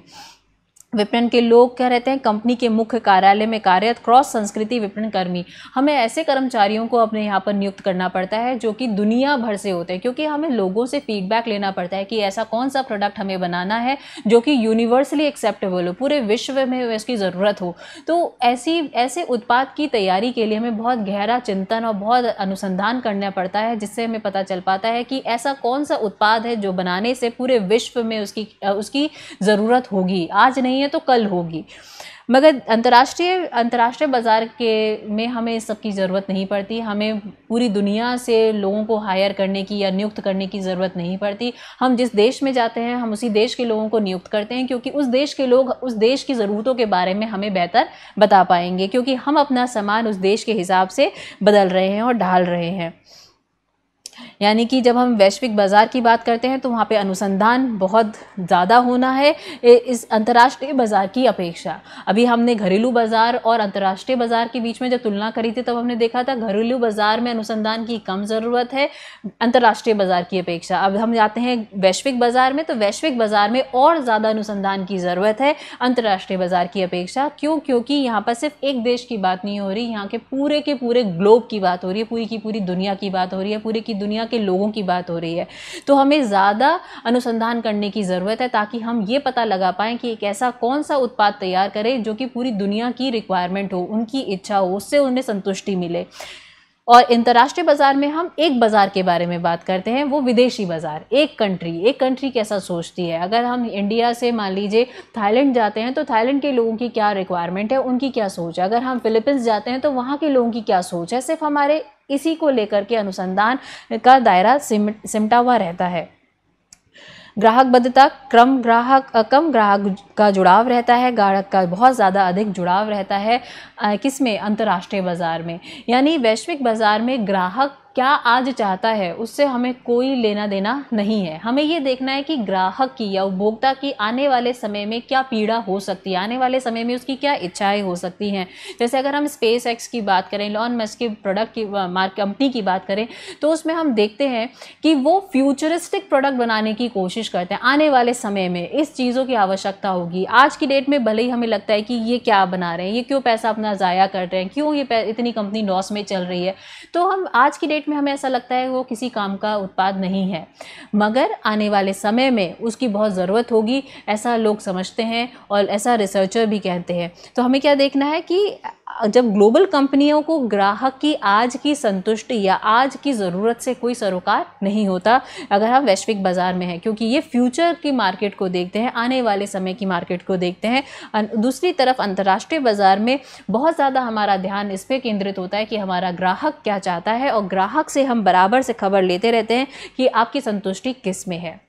विपणन के लोग क्या रहते हैं कंपनी के मुख्य कार्यालय में कार्यरत क्रॉस संस्कृति विपणन कर्मी हमें ऐसे कर्मचारियों को अपने यहाँ पर नियुक्त करना पड़ता है जो कि दुनिया भर से होते हैं क्योंकि हमें लोगों से फीडबैक लेना पड़ता है कि ऐसा कौन सा प्रोडक्ट हमें बनाना है जो कि यूनिवर्सली एक्सेप्टेबल हो पूरे विश्व में इसकी ज़रूरत हो तो ऐसी ऐसे उत्पाद की तैयारी के लिए हमें बहुत गहरा चिंतन और बहुत अनुसंधान करना पड़ता है जिससे हमें पता चल पाता है कि ऐसा कौन सा उत्पाद है जो बनाने से पूरे विश्व में उसकी उसकी ज़रूरत होगी आज नहीं है तो कल होगी मगर अंतर्राष्ट्रीय अंतर्राष्ट्रीय बाज़ार के में हमें इस सब की ज़रूरत नहीं पड़ती हमें पूरी दुनिया से लोगों को हायर करने की या नियुक्त करने की ज़रूरत नहीं पड़ती हम जिस देश में जाते हैं हम उसी देश के लोगों को नियुक्त करते हैं क्योंकि उस देश के लोग उस देश की ज़रूरतों के बारे में हमें बेहतर बता पाएंगे क्योंकि हम अपना सामान उस देश के हिसाब से बदल रहे हैं और ढाल रहे हैं यानी कि जब हम वैश्विक बाज़ार की बात करते हैं तो वहाँ पे अनुसंधान बहुत ज़्यादा होना है इस अंतर्राष्ट्रीय बाज़ार की अपेक्षा अभी हमने घरेलू बाज़ार और अंतर्राष्ट्रीय बाज़ार के बीच में जब तुलना करी थी तब तो हमने देखा था घरेलू बाज़ार में अनुसंधान की कम ज़रूरत है अंतर्राष्ट्रीय बाज़ार की अपेक्षा अब हम जाते हैं वैश्विक बाज़ार में तो वैश्विक बाज़ार में और ज़्यादा अनुसंधान की ज़रूरत है अंतर्राष्ट्रीय बाज़ार की अपेक्षा क्यों क्योंकि यहाँ पर सिर्फ एक देश की बात नहीं हो रही यहाँ के पूरे के पूरे ग्लोब की बात हो रही है पूरी की पूरी दुनिया की बात हो रही है पूरे की दुनिया के लोगों की बात हो रही है तो हमें ज़्यादा अनुसंधान करने की ज़रूरत है ताकि हम ये पता लगा पाएँ कि एक ऐसा कौन सा उत्पाद तैयार करें जो कि पूरी दुनिया की रिक्वायरमेंट हो उनकी इच्छा हो उससे उन्हें संतुष्टि मिले और अंतर्राष्ट्रीय बाज़ार में हम एक बाज़ार के बारे में बात करते हैं वो विदेशी बाज़ार एक कंट्री एक कंट्री कैसा सोचती है अगर हम इंडिया से मान लीजिए थाईलैंड जाते हैं तो थाईलैंड के लोगों की क्या रिक्वायरमेंट है उनकी क्या सोच है अगर हम फिलीपींस जाते हैं तो वहाँ के लोगों की क्या सोच है सिर्फ हमारे इसी को लेकर के अनुसंधान का दायरा सिम सिमटा हुआ रहता है ग्राहक बद्धता क्रम ग्राहक कम ग्राहक का जुड़ाव रहता है ग्राहक का बहुत ज़्यादा अधिक जुड़ाव रहता है किस में अंतर्राष्ट्रीय बाज़ार में यानी वैश्विक बाज़ार में ग्राहक क्या आज चाहता है उससे हमें कोई लेना देना नहीं है हमें ये देखना है कि ग्राहक की या उपभोक्ता की आने वाले समय में क्या पीड़ा हो सकती है आने वाले समय में उसकी क्या इच्छाएं हो सकती हैं जैसे अगर हम स्पेस एक्स की बात करें लॉन मस्क की प्रोडक्ट की मार्क कंपनी की बात करें तो उसमें हम देखते हैं कि वो फ्यूचरिस्टिक प्रोडक्ट बनाने की कोशिश करते हैं आने वाले समय में इस चीज़ों की आवश्यकता होगी आज की डेट में भले ही हमें लगता है कि ये क्या बना रहे हैं ये क्यों पैसा अपना ज़ाया कर रहे हैं क्यों ये इतनी कंपनी लॉस में चल रही है तो हम आज की डेट मार्केट में हमें ऐसा लगता है वो किसी काम का उत्पाद नहीं है मगर आने वाले समय में उसकी बहुत ज़रूरत होगी ऐसा लोग समझते हैं और ऐसा रिसर्चर भी कहते हैं तो हमें क्या देखना है कि जब ग्लोबल कंपनियों को ग्राहक की आज की संतुष्टि या आज की ज़रूरत से कोई सरोकार नहीं होता अगर हम वैश्विक बाज़ार में हैं क्योंकि ये फ्यूचर की मार्केट को देखते हैं आने वाले समय की मार्केट को देखते हैं दूसरी तरफ अंतर्राष्ट्रीय बाज़ार में बहुत ज़्यादा हमारा ध्यान इस पर केंद्रित होता है कि हमारा ग्राहक क्या चाहता है और ग्राहक ग्राहक से हम बराबर से खबर लेते रहते हैं कि आपकी संतुष्टि किस में है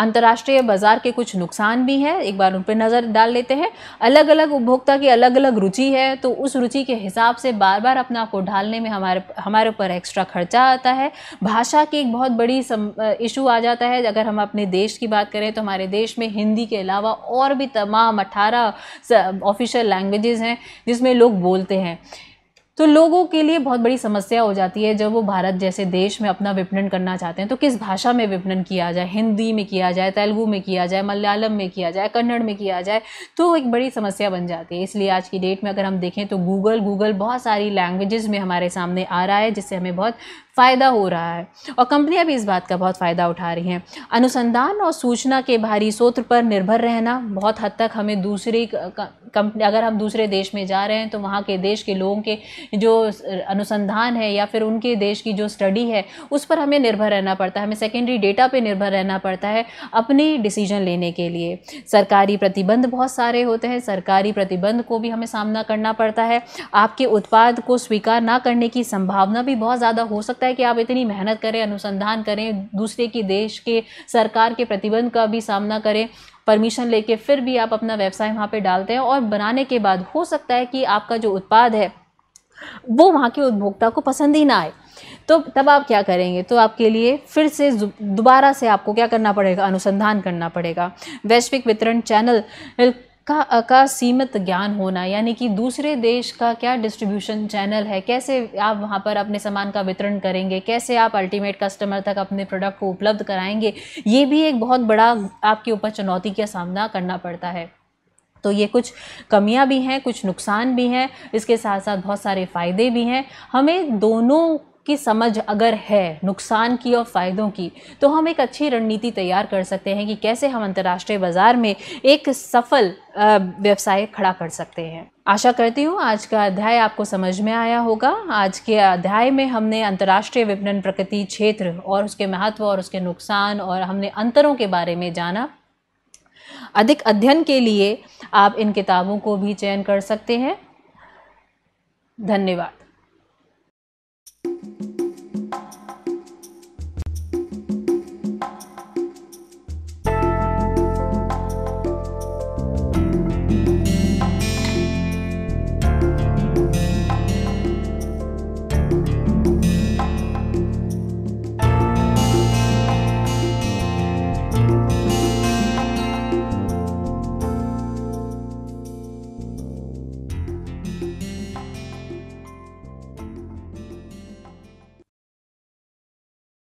अंतर्राष्ट्रीय बाज़ार के कुछ नुकसान भी हैं एक बार उन पर नज़र डाल लेते हैं अलग अलग उपभोक्ता की अलग अलग रुचि है तो उस रुचि के हिसाब से बार बार अपने आप को ढालने में हमारे हमारे ऊपर एक्स्ट्रा खर्चा आता है भाषा की एक बहुत बड़ी इशू आ जाता है अगर हम अपने देश की बात करें तो हमारे देश में हिंदी के अलावा और भी तमाम अट्ठारह ऑफिशियल लैंग्वेजेज हैं जिसमें लोग बोलते हैं तो लोगों के लिए बहुत बड़ी समस्या हो जाती है जब वो भारत जैसे देश में अपना विपणन करना चाहते हैं तो किस भाषा में विपणन किया जाए हिंदी में किया जाए तेलुगु में किया जाए मलयालम में किया जाए कन्नड़ में किया जाए तो एक बड़ी समस्या बन जाती है इसलिए आज की डेट में अगर हम देखें तो गूगल गूगल बहुत सारी लैंग्वेजेस में हमारे सामने आ रहा है जिससे हमें बहुत फ़ायदा हो रहा है और कंपनियां भी इस बात का बहुत फ़ायदा उठा रही हैं अनुसंधान और सूचना के भारी स्रोत पर निर्भर रहना बहुत हद तक हमें दूसरी कंपनी अगर हम दूसरे देश में जा रहे हैं तो वहाँ के देश के लोगों के जो अनुसंधान है या फिर उनके देश की जो स्टडी है उस पर हमें निर्भर रहना पड़ता है हमें सेकेंडरी डेटा पर निर्भर रहना पड़ता है अपनी डिसीजन लेने के लिए सरकारी प्रतिबंध बहुत सारे होते हैं सरकारी प्रतिबंध को भी हमें सामना करना पड़ता है आपके उत्पाद को स्वीकार ना करने की संभावना भी बहुत ज़्यादा हो सकती सकता है कि आप इतनी मेहनत करें अनुसंधान करें दूसरे की देश के सरकार के प्रतिबंध का भी सामना करें परमिशन लेके फिर भी आप अपना व्यवसाय वहाँ पे डालते हैं और बनाने के बाद हो सकता है कि आपका जो उत्पाद है वो वहाँ के उपभोक्ता को पसंद ही ना आए तो तब आप क्या करेंगे तो आपके लिए फिर से दोबारा से आपको क्या करना पड़ेगा अनुसंधान करना पड़ेगा वैश्विक वितरण चैनल का अका सीमित ज्ञान होना यानी कि दूसरे देश का क्या डिस्ट्रीब्यूशन चैनल है कैसे आप वहाँ पर अपने सामान का वितरण करेंगे कैसे आप अल्टीमेट कस्टमर तक अपने प्रोडक्ट को उपलब्ध कराएंगे ये भी एक बहुत बड़ा आपके ऊपर चुनौती का सामना करना पड़ता है तो ये कुछ कमियाँ भी हैं कुछ नुकसान भी हैं इसके साथ साथ बहुत सारे फ़ायदे भी हैं हमें दोनों की समझ अगर है नुकसान की और फ़ायदों की तो हम एक अच्छी रणनीति तैयार कर सकते हैं कि कैसे हम अंतर्राष्ट्रीय बाज़ार में एक सफल व्यवसाय खड़ा कर सकते हैं आशा करती हूँ आज का अध्याय आपको समझ में आया होगा आज के अध्याय में हमने अंतर्राष्ट्रीय विपणन प्रकृति क्षेत्र और उसके महत्व और उसके नुकसान और हमने अंतरों के बारे में जाना अधिक अध्ययन के लिए आप इन किताबों को भी चयन कर सकते हैं धन्यवाद